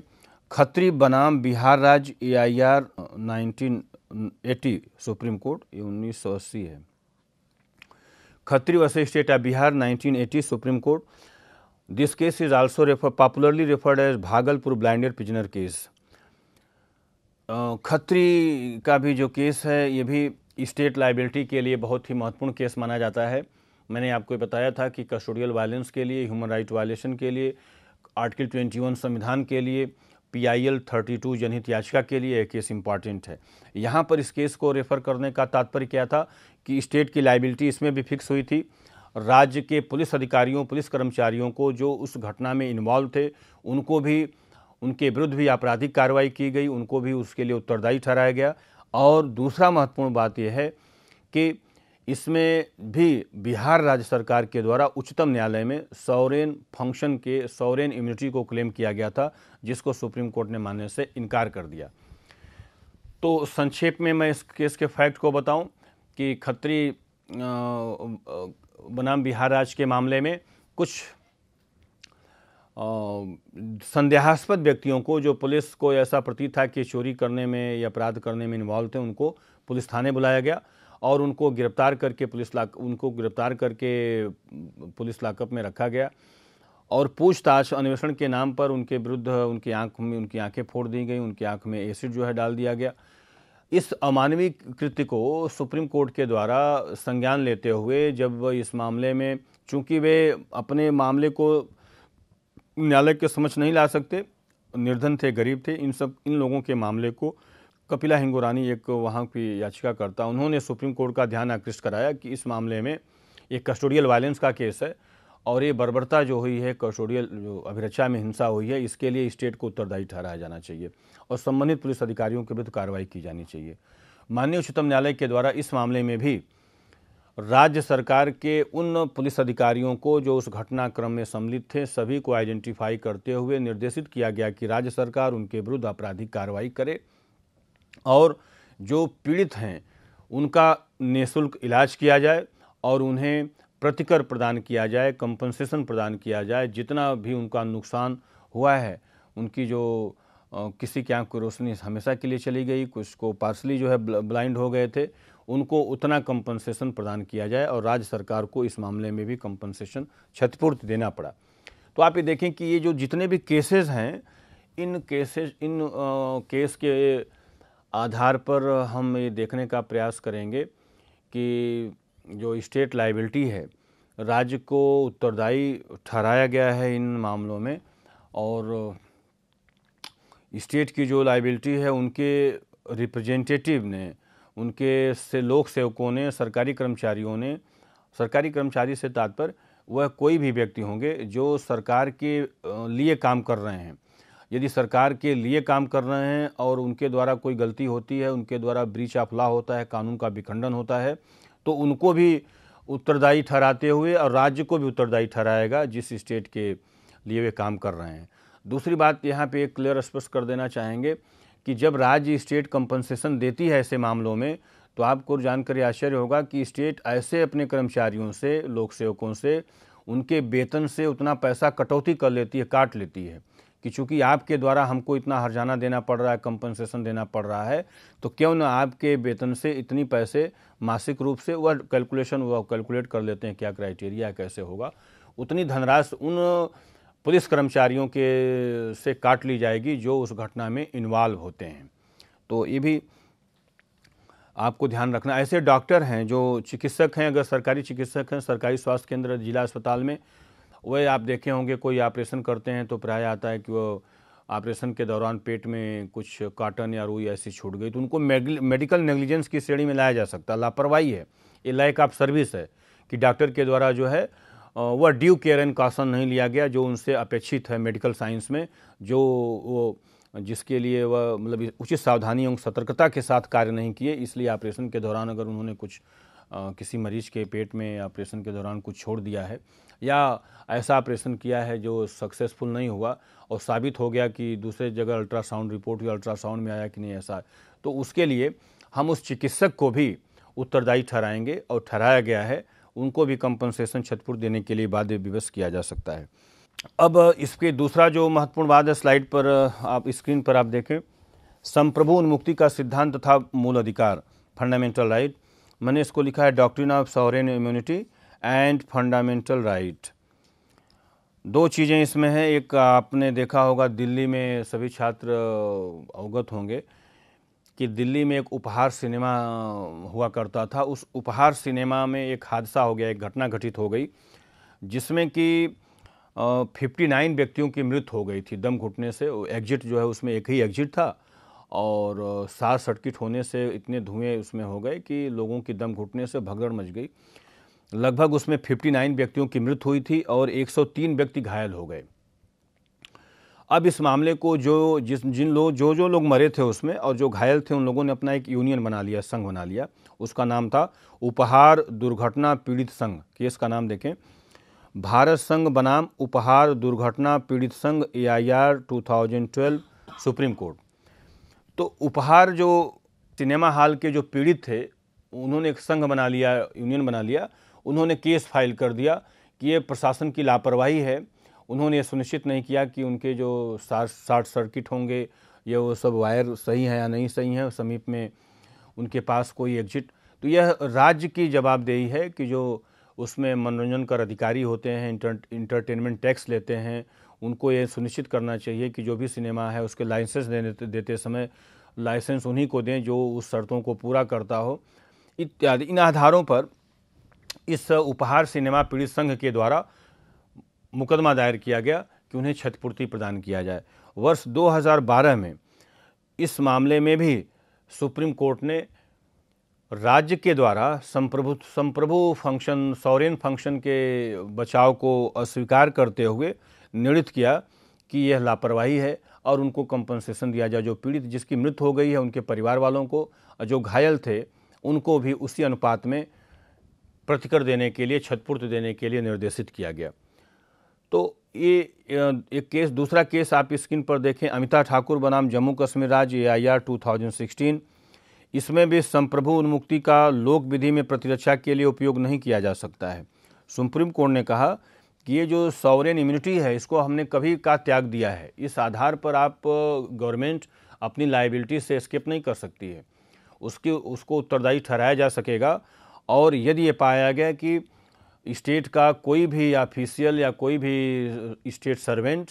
S1: खत्री बनाम बिहार राज्य A I R nineteen eighty Supreme Court ये उन्नीस सौ अस्सी है Khatri versus state of Bihar 1980 Supreme Court this case is also refer popularly referred as Bhagalpur blinder prisoner case Khatri का भी जो केस है ये भी स्टेट लाइबिलिटी के लिए बहुत ही महत्वपूर्ण केस माना जाता है मैंने आपको बताया था कि कस्टोडियल वायलेंस के लिए ह्यूमन राइट वायलेशन के लिए आर्टिकल 21 संविधान के लिए P I L thirty two जनहित याचिका के लिए यह केस इंपॉर्टेंट है यहाँ पर इस केस को रेफर करने का तात्पर्य क्या था कि स्टेट की लाइबिलिटी इसमें भी फिक्स हुई थी राज्य के पुलिस अधिकारियों पुलिस कर्मचारियों को जो उस घटना में इन्वॉल्व थे उनको भी उनके विरुद्ध भी आपराधिक कार्रवाई की गई उनको भी उसके लिए उत्तरदायी ठहराया गया और दूसरा महत्वपूर्ण बात यह है कि इसमें भी बिहार राज्य सरकार के द्वारा उच्चतम न्यायालय में सौरेन फंक्शन के सौरेन इम्यूनिटी को क्लेम किया गया था जिसको सुप्रीम कोर्ट ने मानने से इनकार कर दिया तो संक्षेप में मैं इस केस के फैक्ट को बताऊं कि खत्री बनाम बिहार राज्य के मामले में कुछ संदेहास्पद व्यक्तियों को जो पुलिस को ऐसा प्रतीत था कि चोरी करने में या अपराध करने में इन्वॉल्व थे उनको पुलिस थाने बुलाया गया और उनको गिरफ्तार करके पुलिस लाक उनको गिरफ्तार करके पुलिस लाकअप में रखा गया और पूछताछ अन्वेषण के नाम पर उनके विरुद्ध उनकी आंख में उनकी आंखें फोड़ दी गई उनकी आंख में एसिड जो है डाल दिया गया इस अमानवीय कृत्य को सुप्रीम कोर्ट के द्वारा संज्ञान लेते हुए जब इस मामले में चूंकि वे अपने मामले को न्यायालय के समझ नहीं ला सकते निर्धन थे गरीब थे इन सब इन लोगों के मामले को कपिला हिंगुरानी एक वहाँ की याचिकाकर्ता उन्होंने सुप्रीम कोर्ट का ध्यान आकृष्ट कराया कि इस मामले में एक कस्टोडियल वायलेंस का केस है और ये बर्बरता जो हुई है कस्टोडियल जो अभिरक्षा में हिंसा हुई है इसके लिए स्टेट को उत्तरदायी ठहराया जाना चाहिए और संबंधित पुलिस अधिकारियों के विरुद्ध कार्रवाई की जानी चाहिए माननीय उच्चतम न्यायालय के द्वारा इस मामले में भी राज्य सरकार के उन पुलिस अधिकारियों को जो उस घटनाक्रम में सम्मिलित थे सभी को आइडेंटिफाई करते हुए निर्देशित किया गया कि राज्य सरकार उनके विरुद्ध आपराधिक कार्रवाई करे और जो पीड़ित हैं उनका निःशुल्क इलाज किया जाए और उन्हें प्रतिकर प्रदान किया जाए कंपनसेशन प्रदान किया जाए जितना भी उनका नुकसान हुआ है उनकी जो किसी की आंख की रोशनी हमेशा के लिए चली गई कुछ को पार्सली जो है ब्लाइंड हो गए थे उनको उतना कंपनसेशन प्रदान किया जाए और राज्य सरकार को इस मामले में भी कंपनसेशन क्षतिपूर्ति देना पड़ा तो आप ये देखें कि ये जो जितने भी केसेस हैं इन केसेस इन आ, केस के आधार पर हम ये देखने का प्रयास करेंगे कि जो स्टेट लाइबिलिटी है राज्य को उत्तरदायी ठहराया गया है इन मामलों में और स्टेट की जो लाइबिलिटी है उनके रिप्रेजेंटेटिव ने उनके से लोक सेवकों ने सरकारी कर्मचारियों ने सरकारी कर्मचारी से तात्पर्य वह कोई भी व्यक्ति होंगे जो सरकार के लिए काम कर रहे हैं यदि सरकार के लिए काम कर रहे हैं और उनके द्वारा कोई गलती होती है उनके द्वारा ब्रीच ऑफ लॉ होता है कानून का विखंडन होता है तो उनको भी उत्तरदायी ठहराते हुए और राज्य को भी उत्तरदायी ठहराएगा जिस स्टेट के लिए वे काम कर रहे हैं दूसरी बात यहाँ पे एक क्लियर स्पष्ट कर देना चाहेंगे कि जब राज्य स्टेट कंपनसेशन देती है ऐसे मामलों में तो आपको जानकर आश्चर्य होगा कि स्टेट ऐसे अपने कर्मचारियों से लोक सेवकों से उनके वेतन से उतना पैसा कटौती कर लेती है काट लेती है कि चूंकि आपके द्वारा हमको इतना हरजाना देना पड़ रहा है कंपनसेशन देना पड़ रहा है तो क्यों ना आपके वेतन से इतनी पैसे मासिक रूप से वह कैलकुलेशन वह कैलकुलेट कर लेते हैं क्या क्राइटेरिया कैसे होगा उतनी धनराशि उन पुलिस कर्मचारियों के से काट ली जाएगी जो उस घटना में इन्वॉल्व होते हैं तो ये भी आपको ध्यान रखना ऐसे डॉक्टर हैं जो चिकित्सक हैं अगर सरकारी चिकित्सक हैं सरकारी स्वास्थ्य केंद्र जिला अस्पताल में वह आप देखे होंगे कोई ऑपरेशन करते हैं तो प्राय आता है कि वो ऑपरेशन के दौरान पेट में कुछ काटन या रुई ऐसी छूट गई तो उनको मेडिकल नेग्लिजेंस की श्रेणी में लाया जा सकता है लापरवाही है ये लाइक ऑफ सर्विस है कि डॉक्टर के द्वारा जो है वह ड्यू केयर एंड कॉशन नहीं लिया गया जो उनसे अपेक्षित है मेडिकल साइंस में जो वो जिसके लिए वह मतलब उचित सावधानी एवं सतर्कता के साथ कार्य नहीं किए इसलिए ऑपरेशन के दौरान अगर उन्होंने कुछ किसी मरीज के पेट में ऑपरेशन के दौरान कुछ छोड़ दिया है या ऐसा ऑपरेशन किया है जो सक्सेसफुल नहीं हुआ और साबित हो गया कि दूसरे जगह अल्ट्रासाउंड रिपोर्ट या अल्ट्रासाउंड में आया कि नहीं ऐसा तो उसके लिए हम उस चिकित्सक को भी उत्तरदायी ठहराएंगे और ठहराया गया है उनको भी कंपनसेशन छतपुर देने के लिए वाद्य विवश किया जा सकता है अब इसके दूसरा जो महत्वपूर्ण बात है स्लाइड पर आप स्क्रीन पर आप देखें संप्रभु उन्मुक्ति का सिद्धांत तथा मूल अधिकार फंडामेंटल राइट मैंने इसको लिखा है doctrine of sovereign immunity and fundamental right दो चीज़ें इसमें हैं एक आपने देखा होगा दिल्ली में सभी छात्र अवगत होंगे कि दिल्ली में एक उपहार सिनेमा हुआ करता था उस उपहार सिनेमा में एक हादसा हो गया एक घटना घटित हो गई जिसमें कि फिफ्टी नाइन व्यक्तियों की मृत्यु हो गई थी दम घुटने से एग्जिट जो है उसमें एक ही एग्जिट था और सार सर्किट होने से इतने धुएं उसमें हो गए कि लोगों की दम घुटने से भगदड़ मच गई लगभग उसमें 59 व्यक्तियों की मृत्यु हुई थी और 103 व्यक्ति घायल हो गए अब इस मामले को जो जिस जिन लोग जो जो लोग मरे थे उसमें और जो घायल थे उन लोगों ने अपना एक यूनियन बना लिया संघ बना लिया उसका नाम था उपहार दुर्घटना पीड़ित संघ केस का नाम देखें भारत संघ बनाम उपहार Durghatna Peedit Sangh A I R two thousand twelve Supreme Court तो उपहार जो सिनेमा हॉल के जो पीड़ित थे उन्होंने एक संघ बना लिया यूनियन बना लिया उन्होंने केस फाइल कर दिया कि ये प्रशासन की लापरवाही है उन्होंने ये सुनिश्चित नहीं किया कि उनके जो शॉर्ट सर्किट होंगे या वो सब वायर सही है या नहीं सही है समीप में उनके पास कोई एग्जिट तो यह राज्य की जवाबदेही है कि जो उसमें मनोरंजन कर अधिकारी होते हैं इंटर इंटरटेनमेंट टैक्स लेते हैं उनको ये सुनिश्चित करना चाहिए कि जो भी सिनेमा है उसके लाइसेंस देने देते समय लाइसेंस उन्हीं को दें जो उस शर्तों को पूरा करता हो इत्यादि इन आधारों पर इस उपहार सिनेमा पीड़ित संघ के द्वारा मुकदमा दायर किया गया कि उन्हें क्षतिपूर्ति प्रदान किया जाए वर्ष 2012 में इस मामले में भी सुप्रीम कोर्ट ने राज्य के द्वारा संप्रभु संप्रभु फंक्शन सॉरेन फंक्शन के बचाव को अस्वीकार करते हुए निर्णित किया कि यह लापरवाही है और उनको कंपनसेशन दिया जाए जो पीड़ित जिसकी मृत्यु हो गई है उनके परिवार वालों को जो घायल थे उनको भी उसी अनुपात में प्रतिकर देने के लिए क्षतिपूर्ति देने के लिए निर्देशित किया गया तो ये एक केस दूसरा केस आप स्क्रीन पर देखें अमिताभ ठाकुर बनाम जम्मू कश्मीर राज्य A I R two thousand sixteen इसमें भी संप्रभु उन्मुक्ति का लोक विधि में प्रतिरक्षा के लिए उपयोग नहीं किया जा सकता है सुप्रीम कोर्ट ने कहा कि ये जो सॉवरेन इम्यूनिटी है इसको हमने कभी का त्याग दिया है इस आधार पर आप गवर्नमेंट अपनी लाइबिलिटी से स्किप नहीं कर सकती है उसके उसको उत्तरदायी ठहराया जा सकेगा और यदि ये पाया गया कि स्टेट का कोई भी ऑफिशियल या कोई भी स्टेट सर्वेंट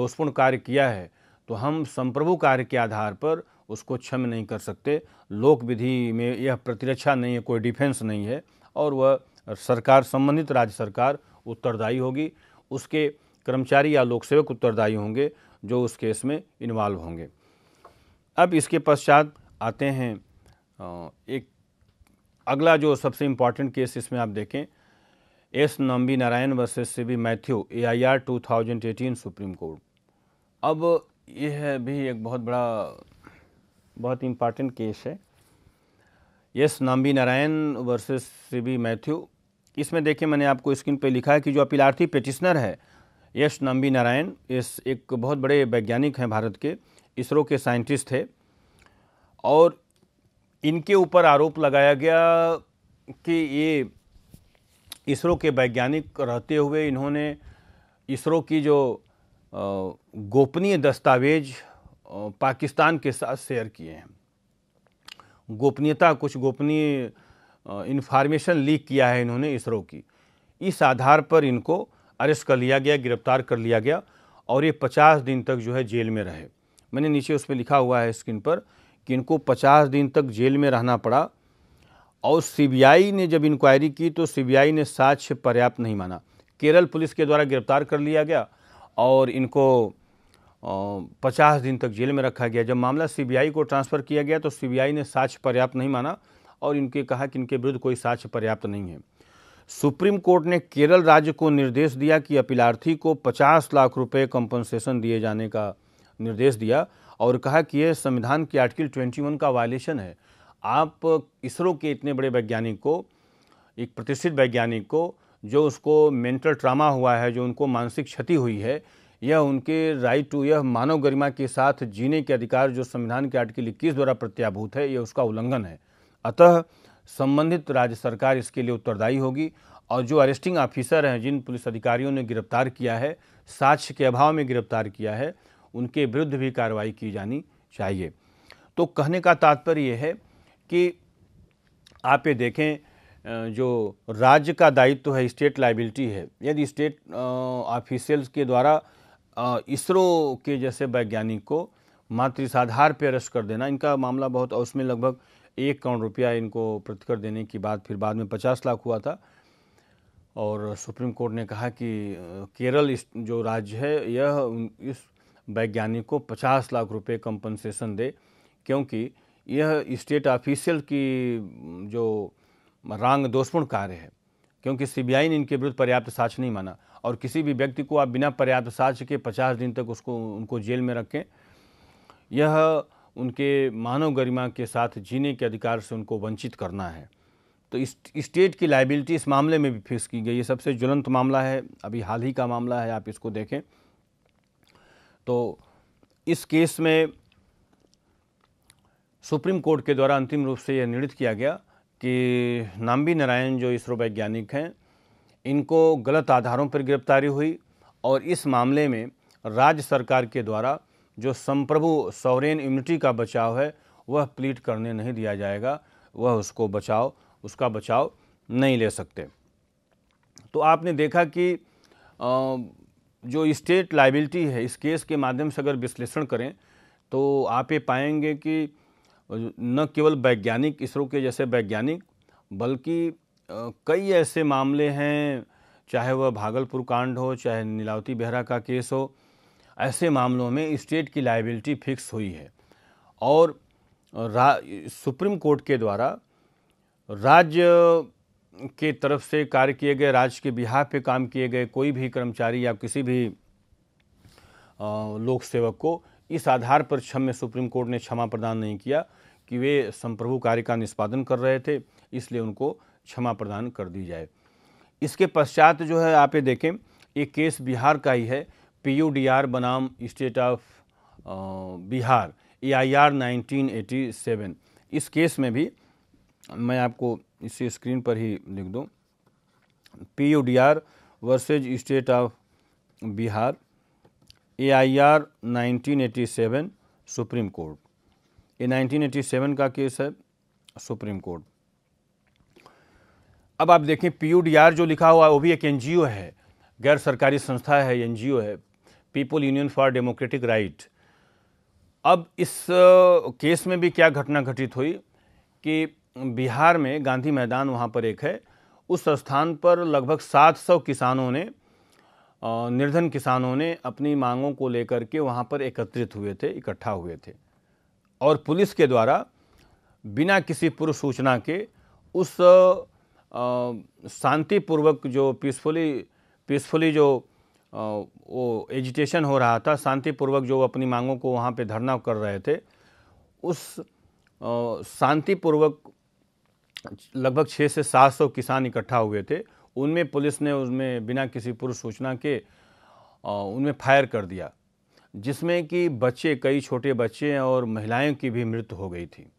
S1: दोषपूर्ण कार्य किया है तो हम संप्रभु कार्य के आधार पर उसको क्षम नहीं कर सकते लोक विधि में यह प्रतिरक्षा नहीं है कोई डिफेंस नहीं है और वह सरकार संबंधित राज्य सरकार उत्तरदायी होगी उसके कर्मचारी या लोक सेवक उत्तरदायी होंगे जो उस केस में इन्वॉल्व होंगे अब इसके पश्चात आते हैं एक अगला जो सबसे इम्पॉर्टेंट केस इसमें आप देखें S Nambi Narayan versus C B Mathew A I R two thousand eighteen Supreme Court अब यह भी एक बहुत बड़ा बहुत इम्पॉर्टेंट केस है S Nambi Narayan versus C B Mathew इसमें देखिए मैंने आपको स्क्रीन पर लिखा है कि जो अपीलार्थी पेटिशनर है यश नम्बी नारायण इस एक बहुत बड़े वैज्ञानिक हैं भारत के इसरो के साइंटिस्ट थे और इनके ऊपर आरोप लगाया गया कि ये इसरो के वैज्ञानिक रहते हुए इन्होंने इसरो की जो गोपनीय दस्तावेज पाकिस्तान के साथ शेयर किए हैं गोपनीयता कुछ गोपनीय इन्फॉर्मेशन लीक किया है इन्होंने इसरो की इस आधार पर इनको अरेस्ट कर लिया गया गिरफ्तार कर लिया गया और ये पचास दिन तक जो है जेल में रहे मैंने नीचे उसमें लिखा हुआ है स्क्रीन पर कि इनको पचास दिन तक जेल में रहना पड़ा और सीबीआई ने जब इंक्वायरी की तो सीबीआई ने साक्ष्य पर्याप्त नहीं माना केरल पुलिस के द्वारा गिरफ्तार कर लिया गया और इनको पचास दिन तक जेल में रखा गया जब मामला सीबीआई को ट्रांसफ़र किया गया तो सीबीआई ने साक्ष्य पर्याप्त नहीं माना और इनके कहा कि इनके विरुद्ध कोई साक्ष्य पर्याप्त नहीं है सुप्रीम कोर्ट ने केरल राज्य को निर्देश दिया कि अपीलार्थी को 50 लाख रुपए कंपनसेशन दिए जाने का निर्देश दिया और कहा कि यह संविधान के आर्टिकल 21 का वायलेशन है आप इसरो के इतने बड़े वैज्ञानिक को एक प्रतिष्ठित वैज्ञानिक को जो उसको मेंटल ट्रामा हुआ है जो उनको मानसिक क्षति हुई है यह उनके राइट टू यह मानव गरिमा के साथ जीने के अधिकार जो संविधान के आर्टिकल इक्कीस द्वारा प्रत्याभूत है यह उसका उल्लंघन है अतः संबंधित राज्य सरकार इसके लिए उत्तरदायी होगी और जो अरेस्टिंग ऑफिसर हैं जिन पुलिस अधिकारियों ने गिरफ्तार किया है साक्ष्य के अभाव में गिरफ्तार किया है उनके विरुद्ध भी कार्रवाई की जानी चाहिए तो कहने का तात्पर्य यह है कि आप ये देखें जो राज्य का दायित्व तो है स्टेट लाइबिलिटी है यदि स्टेट ऑफिशियल्स के द्वारा इसरो के जैसे वैज्ञानिक को मातृसाधार पर अरेस्ट कर देना इनका मामला बहुत उसमें लगभग एक करोड़ रुपया इनको प्रतिकर देने की बात फिर बाद में पचास लाख हुआ था और सुप्रीम कोर्ट ने कहा कि केरल इस जो राज्य है यह इस वैज्ञानिक को पचास लाख रुपए कंपनसेशन दे क्योंकि यह स्टेट ऑफिशियल की जो रांग दोषपूर्ण कार्य है क्योंकि सीबीआई ने इनके विरुद्ध पर्याप्त साक्ष नहीं माना और किसी भी व्यक्ति को आप बिना पर्याप्त साक्ष के पचास दिन तक उसको उनको जेल में रखें यह उनके मानव गरिमा के साथ जीने के अधिकार से उनको वंचित करना है तो स्टेट की लाइबिलिटी इस मामले में भी फिक्स की गई ये सबसे ज्वलंत मामला है अभी हाल ही का मामला है आप इसको देखें तो इस केस में सुप्रीम कोर्ट के द्वारा अंतिम रूप से यह निर्णित किया गया कि नाम्बी नारायण जो इसरो वैज्ञानिक हैं इनको गलत आधारों पर गिरफ्तारी हुई और इस मामले में राज्य सरकार के द्वारा जो संप्रभु सौरेन इम्यूनिटी का बचाव है वह प्लीट करने नहीं दिया जाएगा वह उसको बचाव उसका बचाव नहीं ले सकते तो आपने देखा कि जो स्टेट लाइबिलिटी है इस केस के माध्यम से अगर विश्लेषण करें तो आप ये पाएंगे कि न केवल वैज्ञानिक इसरो के जैसे वैज्ञानिक बल्कि कई ऐसे मामले हैं चाहे वह भागलपुर कांड हो चाहे नीलावती बेहरा का केस हो ऐसे मामलों में स्टेट की लाइबिलिटी फिक्स हुई है और सुप्रीम कोर्ट के द्वारा राज्य के तरफ से कार्य किए गए राज्य के बिहार पे काम किए गए कोई भी कर्मचारी या किसी भी लोक सेवक को इस आधार पर क्षम्य सुप्रीम कोर्ट ने क्षमा प्रदान नहीं किया कि वे संप्रभु कार्य का निष्पादन कर रहे थे इसलिए उनको क्षमा प्रदान कर दी जाए इसके पश्चात जो है आप ये देखें ये केस बिहार का ही है पीयूडीआर बनाम स्टेट ऑफ बिहार एआईआर 1987 इस केस में भी मैं आपको इसे स्क्रीन पर ही लिख दूं PUDR versus state of Bihar eighty 1987 Supreme Court ये 1987 का केस है सुप्रीम कोर्ट अब आप देखें पीयूडीआर जो लिखा हुआ है वो भी एक एनजीओ है गैर सरकारी संस्था है एनजीओ है people union for democratic right अब इस केस में भी क्या घटना घटित हुई कि बिहार में गांधी मैदान वहाँ पर एक है उस स्थान पर लगभग 700 किसानों ने निर्धन किसानों ने अपनी मांगों को लेकर के वहाँ पर एकत्रित हुए थे इकट्ठा हुए थे और पुलिस के द्वारा बिना किसी पूर्व सूचना के उस शांतिपूर्वक जो पीसफुली पीसफुली जो वो एजिटेशन हो रहा था शांतिपूर्वक जो अपनी मांगों को वहाँ पे धरना कर रहे थे उस शांतिपूर्वक लगभग छः से सात सौ किसान इकट्ठा हुए थे उनमें पुलिस ने उसमें बिना किसी पूर्व सूचना के उनमें फायर कर दिया जिसमें कि बच्चे कई छोटे बच्चे और महिलाएं की भी मृत्यु हो गई थी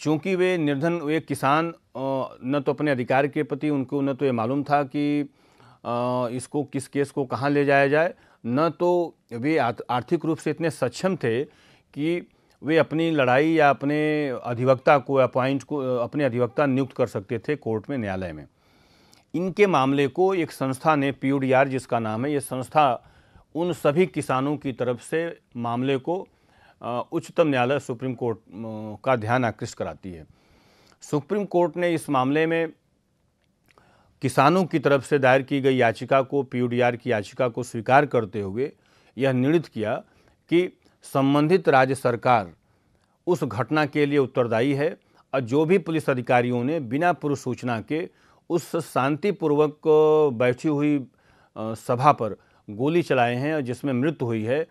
S1: चूँकि वे निर्धन वे किसान न तो अपने अधिकार के प्रति उनको न तो ये मालूम था कि इसको किस केस को कहाँ ले जाया जाए न तो वे आर्थिक रूप से इतने सक्षम थे कि वे अपनी लड़ाई या अपने अधिवक्ता को अपॉइंट को अपने अधिवक्ता नियुक्त कर सकते थे कोर्ट में न्यायालय में इनके मामले को एक संस्था ने पी जिसका नाम है ये संस्था उन सभी किसानों की तरफ से मामले को उच्चतम न्यायालय सुप्रीम कोर्ट का ध्यान आकृष्ट कराती है सुप्रीम कोर्ट ने इस मामले में किसानों की तरफ से दायर की गई याचिका को पीयूडीआर की याचिका को स्वीकार करते हुए यह निर्णित किया कि संबंधित राज्य सरकार उस घटना के लिए उत्तरदायी है और जो भी पुलिस अधिकारियों ने बिना पूर्व सूचना के उस शांतिपूर्वक बैठी हुई सभा पर गोली चलाए हैं और जिसमें मृत्यु हुई है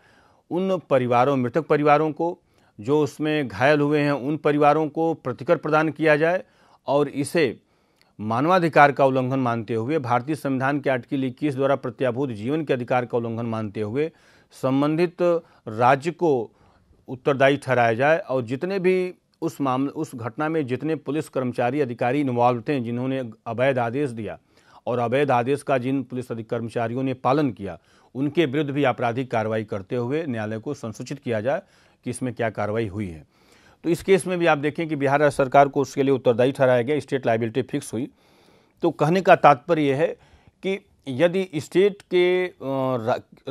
S1: उन परिवारों मृतक परिवारों को जो उसमें घायल हुए हैं उन परिवारों को प्रतिकर प्रदान किया जाए और इसे मानवाधिकार का उल्लंघन मानते हुए भारतीय संविधान के आर्टिकल इक्कीस द्वारा प्रत्याभूत जीवन के अधिकार का उल्लंघन मानते हुए संबंधित राज्य को उत्तरदायी ठहराया जाए और जितने भी उस मामले उस घटना में जितने पुलिस कर्मचारी अधिकारी इन्वॉल्व थे जिन्होंने अवैध आदेश दिया और अवैध आदेश का जिन पुलिस कर्मचारियों ने पालन किया उनके विरुद्ध भी आपराधिक कार्रवाई करते हुए न्यायालय को संसूचित किया जाए कि इसमें क्या कार्रवाई हुई है तो इस केस में भी आप देखें कि बिहार राज्य सरकार को उसके लिए उत्तरदायी ठहराया गया स्टेट लाइबिलिटी फिक्स हुई तो कहने का तात्पर्य है कि यदि स्टेट के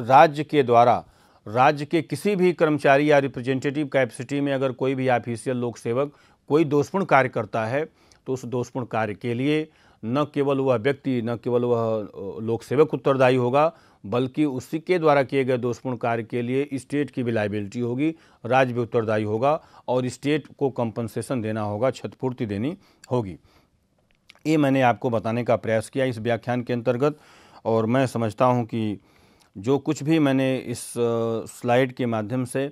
S1: राज्य के द्वारा राज्य के किसी भी कर्मचारी या रिप्रेजेंटेटिव कैपेसिटी में अगर कोई भी ऑफिशियल लोक सेवक कोई दोषपूर्ण कार्य करता है तो उस दोषपूर्ण कार्य के लिए न केवल वह व्यक्ति न केवल वह लोक सेवक उत्तरदायी होगा बल्कि उसी के द्वारा किए गए दोषपूर्ण कार्य के लिए स्टेट की भी लाइबिलिटी होगी राज्य भी उत्तरदायी होगा और स्टेट को कंपनसेशन देना होगा क्षतिपूर्ति देनी होगी ये मैंने आपको बताने का प्रयास किया इस व्याख्यान के अंतर्गत और मैं समझता हूँ कि जो कुछ भी मैंने इस स्लाइड के माध्यम से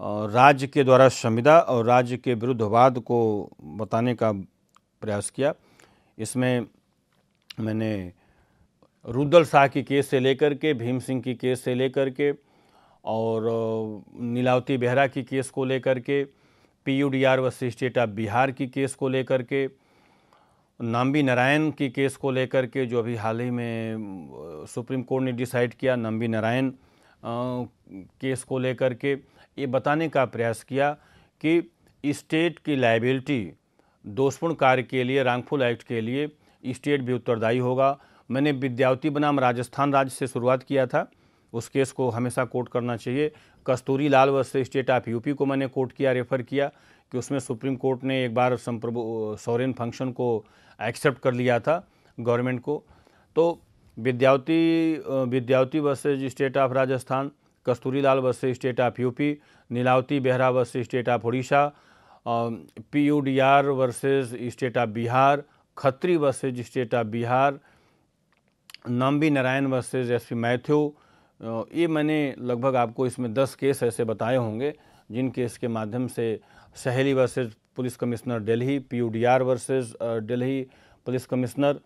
S1: राज्य के द्वारा संविदा और राज्य के विरुद्धवाद को बताने का प्रयास किया इसमें मैंने रुद्र शाह की केस से लेकर के भीम सिंह की केस से लेकर के और नीलावती बेहरा की केस को लेकर के P U D R versus state of Bihar की केस को लेकर के नाम्बी नारायण की केस को लेकर के जो अभी हाल ही में सुप्रीम कोर्ट ने डिसाइड किया नाम्बी नारायण केस को लेकर के ये बताने का प्रयास किया कि स्टेट की लाइबिलिटी दोषपूर्ण कार्य के लिए रैंकफुल एक्ट के लिए स्टेट भी उत्तरदायी होगा मैंने विद्यावती बनाम राजस्थान राज्य से शुरुआत किया था उस केस को हमेशा कोर्ट करना चाहिए Kasturi Lal versus state of UP को मैंने कोर्ट किया रेफर किया कि उसमें सुप्रीम कोर्ट ने एक बार संप्रभु सोरेन फंक्शन को एक्सेप्ट कर लिया था गवर्नमेंट को तो Vidyawati Vidyawati versus state of Rajasthan Kasturi Lal versus state of UP Nilabati Behera versus state of Orissa P U D R versus state of Bihar Khatri versus state of Bihar Nambi Narayan versus S P Mathew ये मैंने लगभग आपको इसमें दस केस ऐसे बताए होंगे जिन केस के माध्यम से Saheli versus police commissioner Delhi or versus Delhi police commissioner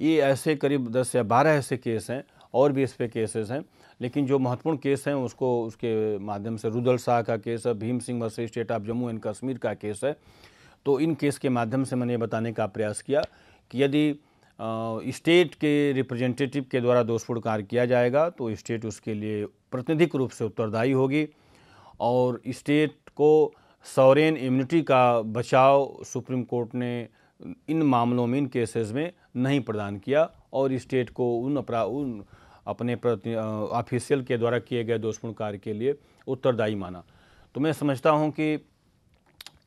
S1: ये ऐसे करीब दस या बारह ऐसे केस हैं और भी इस पर केसेस हैं लेकिन जो महत्वपूर्ण केस हैं उसको उसके माध्यम से रुदल शाह का केस है Bhim Singh versus state of Jammu and Kashmir का केस है तो इन केस के माध्यम से मैंने ये बताने का प्रयास किया कि यदि स्टेट के रिप्रेजेंटेटिव के द्वारा दोषपूर्ण कार्य किया जाएगा तो स्टेट उसके लिए प्रतिनिधिक रूप से उत्तरदायी होगी और स्टेट को सॉरेन इम्यूनिटी का बचाव सुप्रीम कोर्ट ने इन मामलों में इन केसेस में नहीं प्रदान किया और स्टेट को उन अपरा उन अपने ऑफिशियल के द्वारा किए गए दोषपूर्ण कार्य के लिए उत्तरदायी माना तो मैं समझता हूँ कि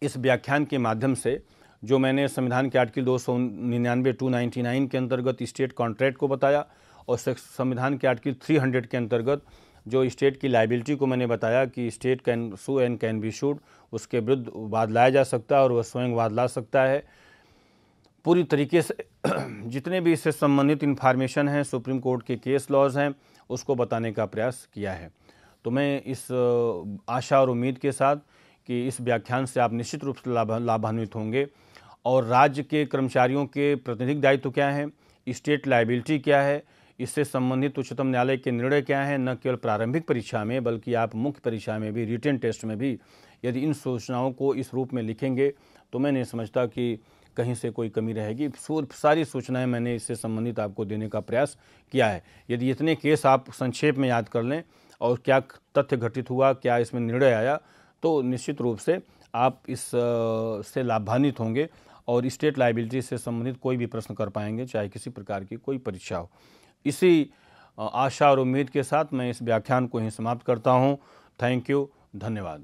S1: इस व्याख्यान के माध्यम से जो मैंने संविधान के आर्टिकल दो सौ निन्यानवे टू नाइन्टी नाइन के अंतर्गत स्टेट कॉन्ट्रैक्ट को बताया और संविधान के आर्टिकल थ्री हंड्रेड के अंतर्गत जो स्टेट की लाइबिलिटी को मैंने बताया कि state can sue and can be sued उसके विरुद्ध वाद लाया जा सकता है और वह स्वयं वाद ला सकता है पूरी तरीके से जितने भी इससे संबंधित इन्फॉर्मेशन हैं सुप्रीम कोर्ट के केस लॉज हैं उसको बताने का प्रयास किया है तो मैं इस आशा और उम्मीद के साथ कि इस व्याख्यान से आप निश्चित रूप से लाभान्वित होंगे और राज्य के कर्मचारियों के प्रतिनिधिक दायित्व क्या है स्टेट लाइबिलिटी क्या है इससे संबंधित उच्चतम न्यायालय के निर्णय क्या हैं न केवल प्रारंभिक परीक्षा में बल्कि आप मुख्य परीक्षा में भी रिटर्न टेस्ट में भी यदि इन सूचनाओं को इस रूप में लिखेंगे तो मैं नहीं समझता कि कहीं से कोई कमी रहेगी सारी सूचनाएं मैंने इससे संबंधित आपको देने का प्रयास किया है यदि इतने केस आप संक्षेप में याद कर लें और क्या तथ्य घटित हुआ क्या इसमें निर्णय आया तो निश्चित रूप से आप इस से लाभान्वित होंगे और स्टेट लाइबिलिटी से संबंधित कोई भी प्रश्न कर पाएंगे चाहे किसी प्रकार की कोई परीक्षा हो इसी आशा और उम्मीद के साथ मैं इस व्याख्यान को ही समाप्त करता हूँ थैंक यू धन्यवाद